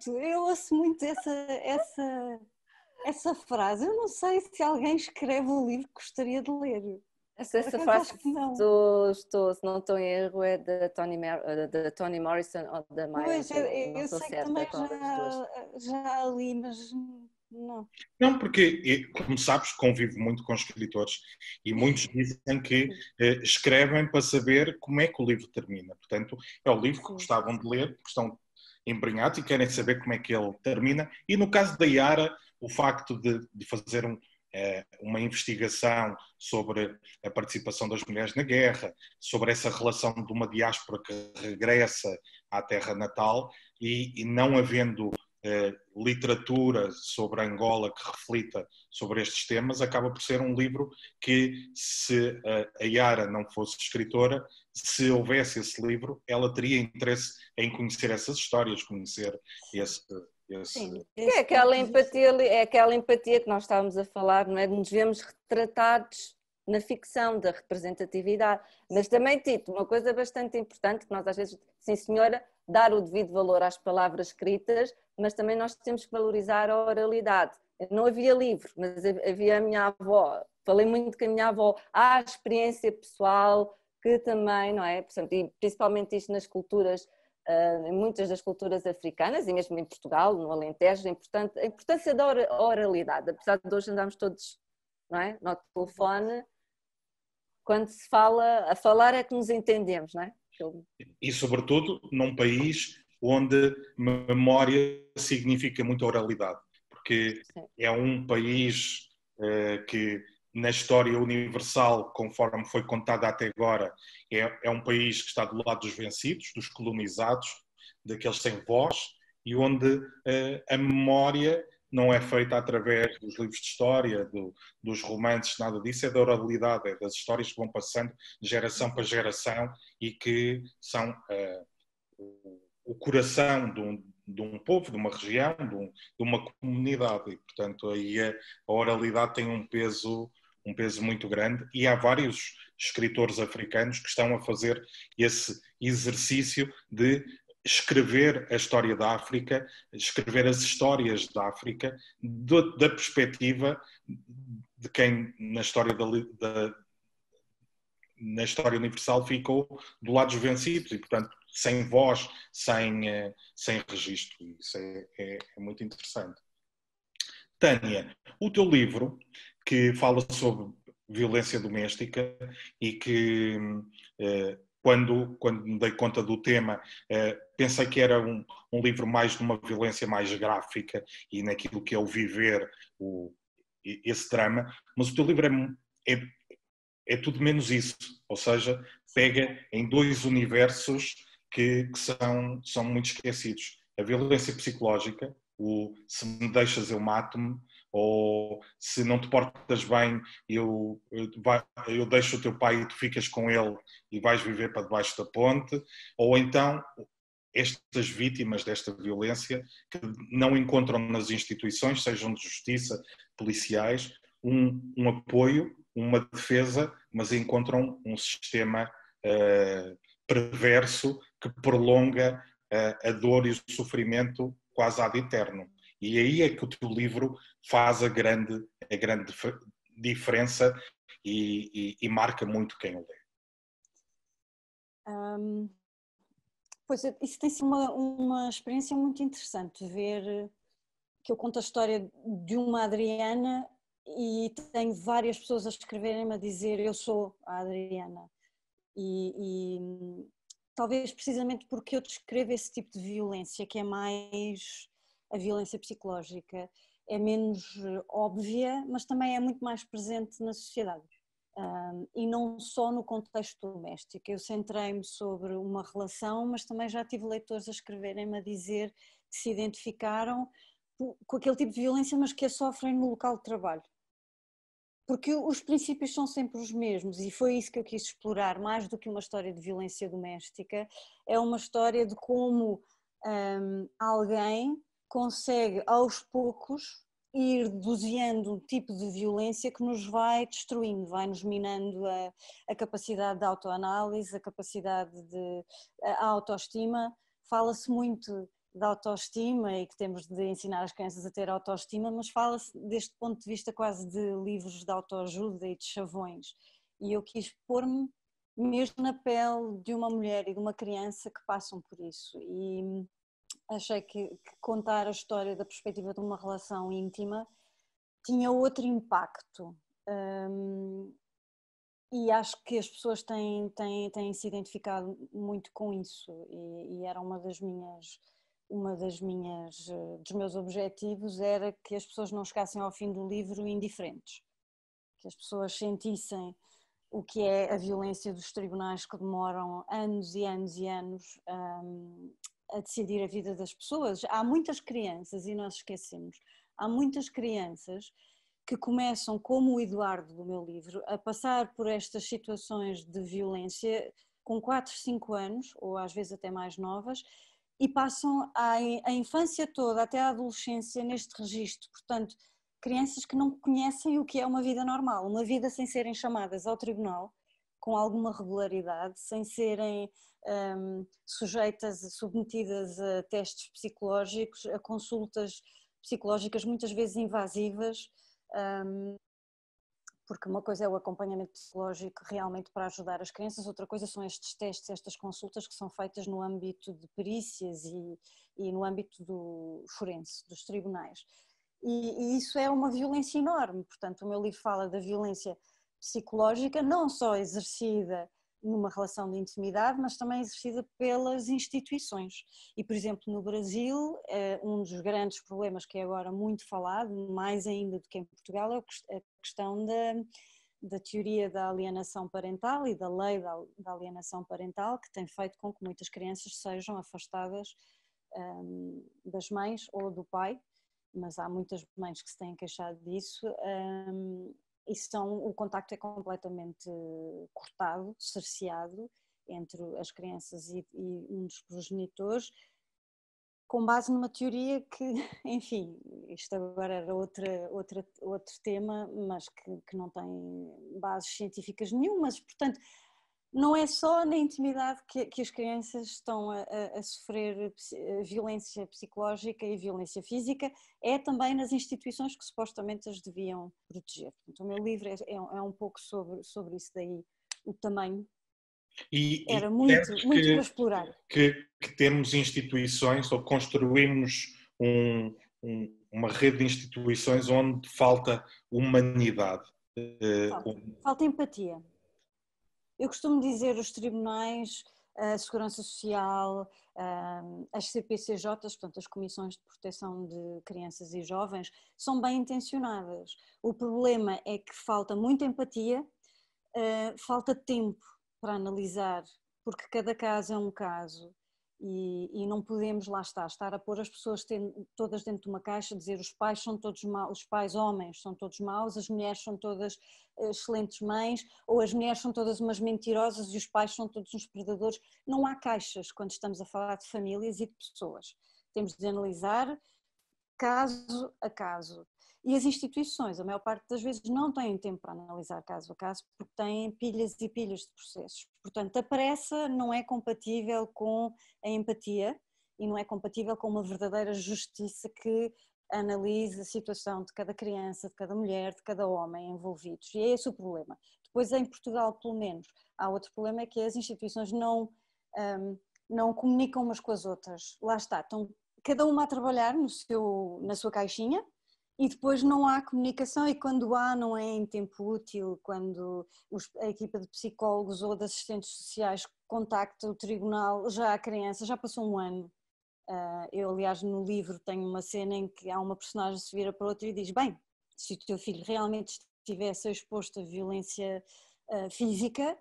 Tipo, eu ouço muito essa, essa, essa frase. Eu não sei se alguém escreve o livro que gostaria de ler. Essa frase que não. Estou, estou, se não estou em erro, é da Toni, eh, da Toni Morrison ou da Maya. Pois, eu, eu sei que também é já, já li, mas não. Não, porque, como sabes, convivo muito com escritores e muitos dizem que eh, escrevem para saber como é que o livro termina. Portanto, é o livro que gostavam de ler, porque estão embrenhados e querem saber como é que ele termina. E no caso da Yara, o facto de, de fazer um, eh, uma investigação sobre a participação das mulheres na guerra, sobre essa relação de uma diáspora que regressa à terra natal e, e não havendo eh, literatura sobre Angola que reflita sobre estes temas, acaba por ser um livro que, se a Yara não fosse escritora, se houvesse esse livro, ela teria interesse em conhecer essas histórias, conhecer esse, esse... É, é aquela empatia, é aquela empatia que nós estávamos a falar, não é? De nos vemos retratados na ficção da representatividade. Mas também, Tito, uma coisa bastante importante que nós às vezes, sim senhora, dar o devido valor às palavras escritas, mas também nós temos que valorizar a oralidade. Não havia livro, mas havia a minha avó. Falei muito com a minha avó. Há a experiência pessoal que também, não é? Portanto, e principalmente isto nas culturas ah, em muitas das culturas africanas e mesmo em Portugal, no Alentejo, a importância da oralidade, apesar de hoje andarmos todos não é? no telefone, quando se fala, a falar é que nos entendemos, não é? E sobretudo num país onde memória significa muito oralidade, porque Sim. é um país eh, que na história universal, conforme foi contada até agora, é, é, um país que está do lado dos vencidos, dos colonizados, daqueles sem voz, e onde uh, a memória não é feita através dos livros de história, do, dos romances, nada disso, é da oralidade, é das histórias que vão passando de geração para geração e que são uh, o coração de um, de um povo, de uma região, de, um, de uma comunidade. E, portanto, aí a, a oralidade tem um peso um peso muito grande, e há vários escritores africanos que estão a fazer esse exercício de escrever a história da África, escrever as histórias da África do, da perspectiva de quem na história da, da, na história universal ficou do lado dos vencidos e portanto sem voz, sem eh, sem registro. Isso é, é, é muito interessante. Tânia, o teu livro que fala sobre violência doméstica e que eh, quando, quando me dei conta do tema, eh, pensei que era um, um livro mais de uma violência mais gráfica e naquilo que é o viver o, esse drama, mas o teu livro é, é, é, tudo menos isso, ou seja, pega em dois universos que, que são, são muito esquecidos. A violência psicológica, o se me deixas eu mato-me, ou se não te portas bem, eu, eh, eu deixo o teu pai e tu ficas com ele e vais viver para debaixo da ponte, ou então estas vítimas desta violência que não encontram nas instituições, sejam de justiça, policiais, um, um apoio, uma defesa, mas encontram um sistema uh, perverso que prolonga uh, a dor e o sofrimento quase ad eterno. E aí é que o teu livro faz a grande, a grande diferença e, e, e marca muito quem o lê. pois, isso tem sido uma, uma experiência muito interessante, ver que eu conto a história de uma Adriana e tenho várias pessoas a escreverem-me a dizer eu sou a Adriana. E, e, talvez precisamente porque eu descrevo esse tipo de violência que é mais a violência psicológica é menos eh, óbvia, mas também é muito mais presente na sociedade. Um, e não só no contexto doméstico. Eu centrei-me sobre uma relação, mas também já tive leitores a escreverem-me a dizer que se identificaram com aquele tipo de violência, mas que a sofrem no local de trabalho. Porque os princípios são sempre os mesmos, e foi isso que eu quis explorar, mais do que uma história de violência doméstica, é uma história de como um, alguém consegue aos poucos ir doseando um tipo de violência que nos vai destruindo, vai nos minando a, a capacidade de autoanálise, a capacidade de a autoestima. Fala-se muito da autoestima e que temos de ensinar as crianças a ter autoestima, mas fala-se deste ponto de vista quase de livros de autoajuda e de chavões. E eu quis pôr-me mesmo na pele de uma mulher e de uma criança que passam por isso. E achei que, que contar a história da perspectiva de uma relação íntima tinha outro impacto. Um, e acho que as pessoas têm, têm, têm se identificado muito com isso e, e, era uma das minhas uma das minhas eh, dos meus objetivos era que as pessoas não chegassem ao fim do livro indiferentes que as pessoas sentissem o que é a violência dos tribunais que demoram anos e anos e anos um, a decidir a vida das pessoas. Há muitas crianças, e nós esquecemos, há muitas crianças que começam, como o Eduardo do meu livro, a passar por estas situações de violência com 4, 5 anos, ou às vezes até mais novas, e passam a, a infância toda, até a adolescência, neste registro. Portanto, crianças que não conhecem o que é uma vida normal, uma vida sem serem chamadas ao tribunal com alguma regularidade, sem serem um, sujeitas, submetidas a testes psicológicos, a consultas psicológicas muitas vezes invasivas, um, porque uma coisa é o acompanhamento psicológico realmente para ajudar as crianças, outra coisa são estes testes, estas consultas que são feitas no âmbito de perícias e, e no âmbito do forense, dos tribunais. E, e, isso é uma violência enorme, portanto, o meu livro fala da violência psicológica, não só exercida numa relação de intimidade, mas também exercida pelas instituições. E, por exemplo, no Brasil, eh, um dos grandes problemas que é agora muito falado, mais ainda do que em Portugal, é a questão da, da teoria da alienação parental e da lei da, alienação parental, que tem feito com que muitas crianças sejam afastadas um, ehm, das mães ou do pai, mas há muitas mães que se têm queixado disso. Um, ehm, e são, o contacto é completamente eh, cortado, cerceado entre as crianças e, e um dos progenitores, com base numa teoria que, enfim, isto agora era outra, outra, outro tema, mas que, que não tem bases científicas nenhumas, portanto, não é só na intimidade que, que as crianças estão a, a, sofrer eh, eh, violência psicológica e violência física, é também nas instituições que supostamente as deviam proteger. Então, o meu livro é, é, é um pouco sobre, sobre isso daí, o tamanho. E, Era e muito, muito que, para explorar. Que, que, temos instituições ou construímos um, um, uma rede de instituições onde falta humanidade. Eh, falta, uh, falta empatia eu costumo dizer os tribunais, a Segurança Social, as CPCJs, portanto as Comissões de Proteção de Crianças e Jovens, são bem intencionadas. O problema é que falta muita empatia, eh, falta tempo para analisar, porque cada caso é um caso. E, e, não podemos lá estar, estar a pôr as pessoas todas dentro de uma caixa, dizer os pais são todos maus, os pais homens são todos maus, as mulheres são todas eh, excelentes mães, ou as mulheres são todas umas mentirosas e os pais são todos uns predadores. Não há caixas quando estamos a falar de famílias e de pessoas. Temos de analisar caso a caso. E as instituições, a maior parte das vezes, não têm tempo para analisar caso a caso, porque têm pilhas e pilhas de processos. Portanto, a pressa não é compatível com a empatia e não é compatível com uma verdadeira justiça que analise a situação de cada criança, de cada mulher, de cada homem envolvidos. E é esse o problema. Depois, em Portugal, pelo menos, há outro problema é que as instituições não. Um, não comunicam umas com as outras. Lá está, estão cada uma a trabalhar no seu, na sua caixinha e depois não há comunicação e quando há não é em tempo útil, quando os, a equipa de psicólogos ou de assistentes sociais contacta o tribunal, já a criança já passou um ano. Uh, eu, aliás, no livro tenho uma cena em que há uma personagem que se vira para outra e diz: Bem, se o teu filho realmente estivesse exposto a violência uh, física,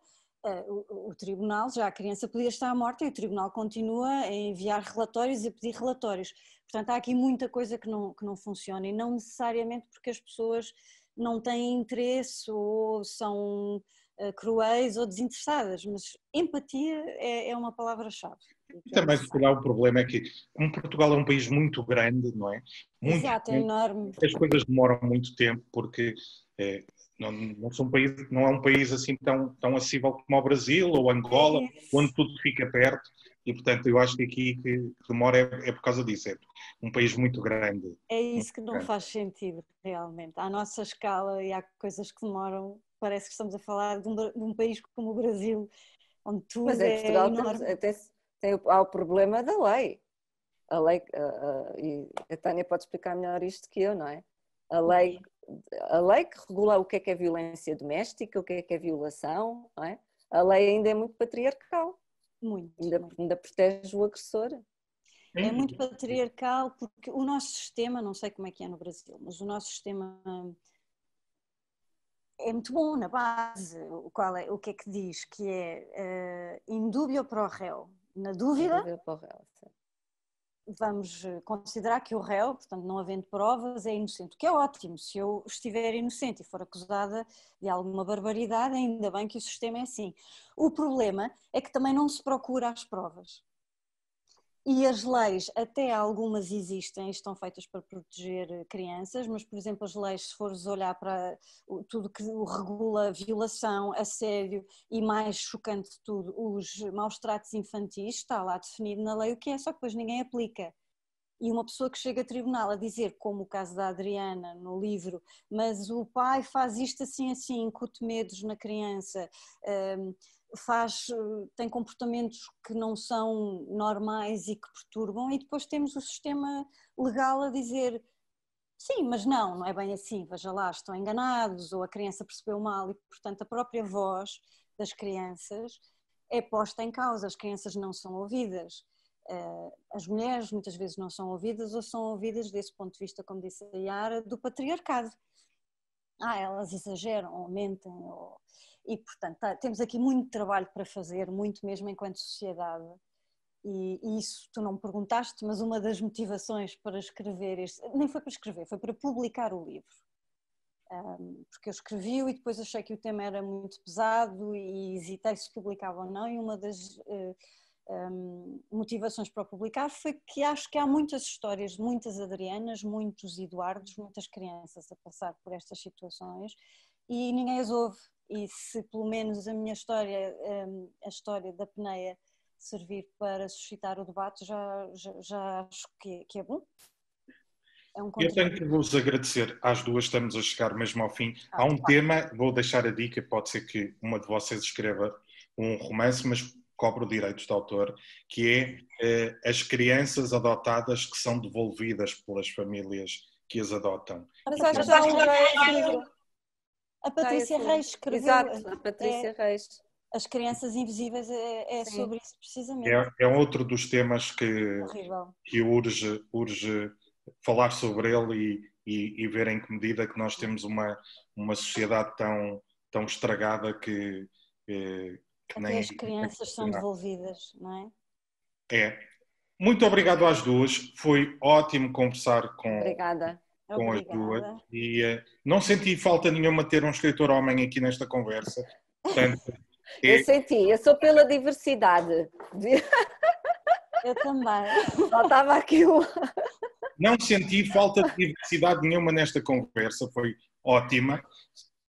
é, o, o, tribunal, já a criança podia estar morta e o tribunal continua a enviar relatórios e a pedir relatórios. Portanto, há aqui muita coisa que não, que não funciona e não necessariamente porque as pessoas não têm interesse ou são uh, cruéis ou desinteressadas, mas empatia é, é uma palavra-chave. Também, se calhar, o problema é que como Portugal é um país muito grande, não é? Muito Exato, é enorme. As coisas demoram muito tempo porque é, não, não, são países, não é um país assim tão, tão acessível como o Brasil ou Angola, é. onde tudo fica perto. E, portanto, eu acho que aqui que demora é, é, por causa disso. É um país muito grande. É isso que não grande. faz sentido, realmente. À nossa escala, e há coisas que demoram. Parece que estamos a falar de um, de um país como o Brasil, onde tudo Mas é, é Portugal enorme. até tem, tem, há o problema da lei. A lei, e a Tânia pode explicar melhor isto que eu, não é? A lei a lei que regula o que é que é violência doméstica, o que é que é violação, é? a lei ainda é muito patriarcal. Muito. Ainda, ainda protege o agressor. É muito patriarcal porque o nosso sistema, não sei como é que é no Brasil, mas o nosso sistema é muito bom na base. O, qual é, o que é que diz? Que é uh, indúbio pro réu. Na dúvida, vamos eh, considerar que o réu, portanto, não havendo provas, é inocente, o que é ótimo. Se eu estiver inocente e for acusada de alguma barbaridade, ainda bem que o sistema é assim. O problema é que também não se procura as provas. E as leis, até algumas existem, estão feitas para proteger eh, crianças, mas, por exemplo, as leis, se fores olhar para tudo que regula violação, assédio e, mais chocante de tudo, os maus tratos infantis, está lá definido na lei o que é, só que depois ninguém aplica. E uma pessoa que chega a tribunal a dizer, como o caso da Adriana no livro, mas o pai faz isto assim, assim, incute medos na criança. Ehm, faz, tem comportamentos que não são normais e que perturbam, e depois temos o sistema legal a dizer sim, mas não, não é bem assim, veja lá, estão enganados, ou a criança percebeu mal, e portanto a própria voz das crianças é posta em causa, as crianças não são ouvidas. Eh, as mulheres muitas vezes não são ouvidas ou são ouvidas, desse ponto de vista, como disse a Yara, do patriarcado. Ah, elas exageram, aumentam, ou mentem, e, portanto, tá, temos aqui muito trabalho para fazer, muito mesmo enquanto sociedade. E, e, isso tu não me perguntaste, mas uma das motivações para escrever este, nem foi para escrever, foi para publicar o livro. Um, porque eu escrevi e depois achei que o tema era muito pesado e hesitei se publicava ou não, e uma das uh, eh, um, motivações para publicar foi que acho que há muitas histórias, muitas Adrianas, muitos Eduardos, muitas crianças a passar por estas situações e ninguém as ouve e se pelo menos a minha história, hum, a história da peneia servir para suscitar o debate, já, já, já acho que, que é bom. É um eu tenho que vos agradecer às duas, estamos a chegar mesmo ao fim. Ah, Há um tema, vou deixar a dica, pode ser que uma de vocês escreva um romance, mas cobro direitos de autor, que é eh, as crianças adotadas que são devolvidas pelas famílias que as adotam. Mas acho que já a Patrícia ah, Reis escreveu. Exato, eh, a Patrícia é, Reis. As crianças invisíveis é, é sobre isso precisamente. É, é, um outro dos temas que, que urge, urge falar sobre ele e, e, e, ver em que medida que nós temos uma, uma sociedade tão, tão estragada que, eh, que Até as crianças são devolvidas, não é? É. Muito obrigado às duas, foi ótimo conversar com, Obrigada com as duas. E uh, não senti falta nenhuma de ter um escritor homem aqui nesta conversa. Portanto, é... Eu senti, eu sou pela diversidade. Eu também. Faltava aqui o. Não senti falta de diversidade nenhuma nesta conversa, foi ótima.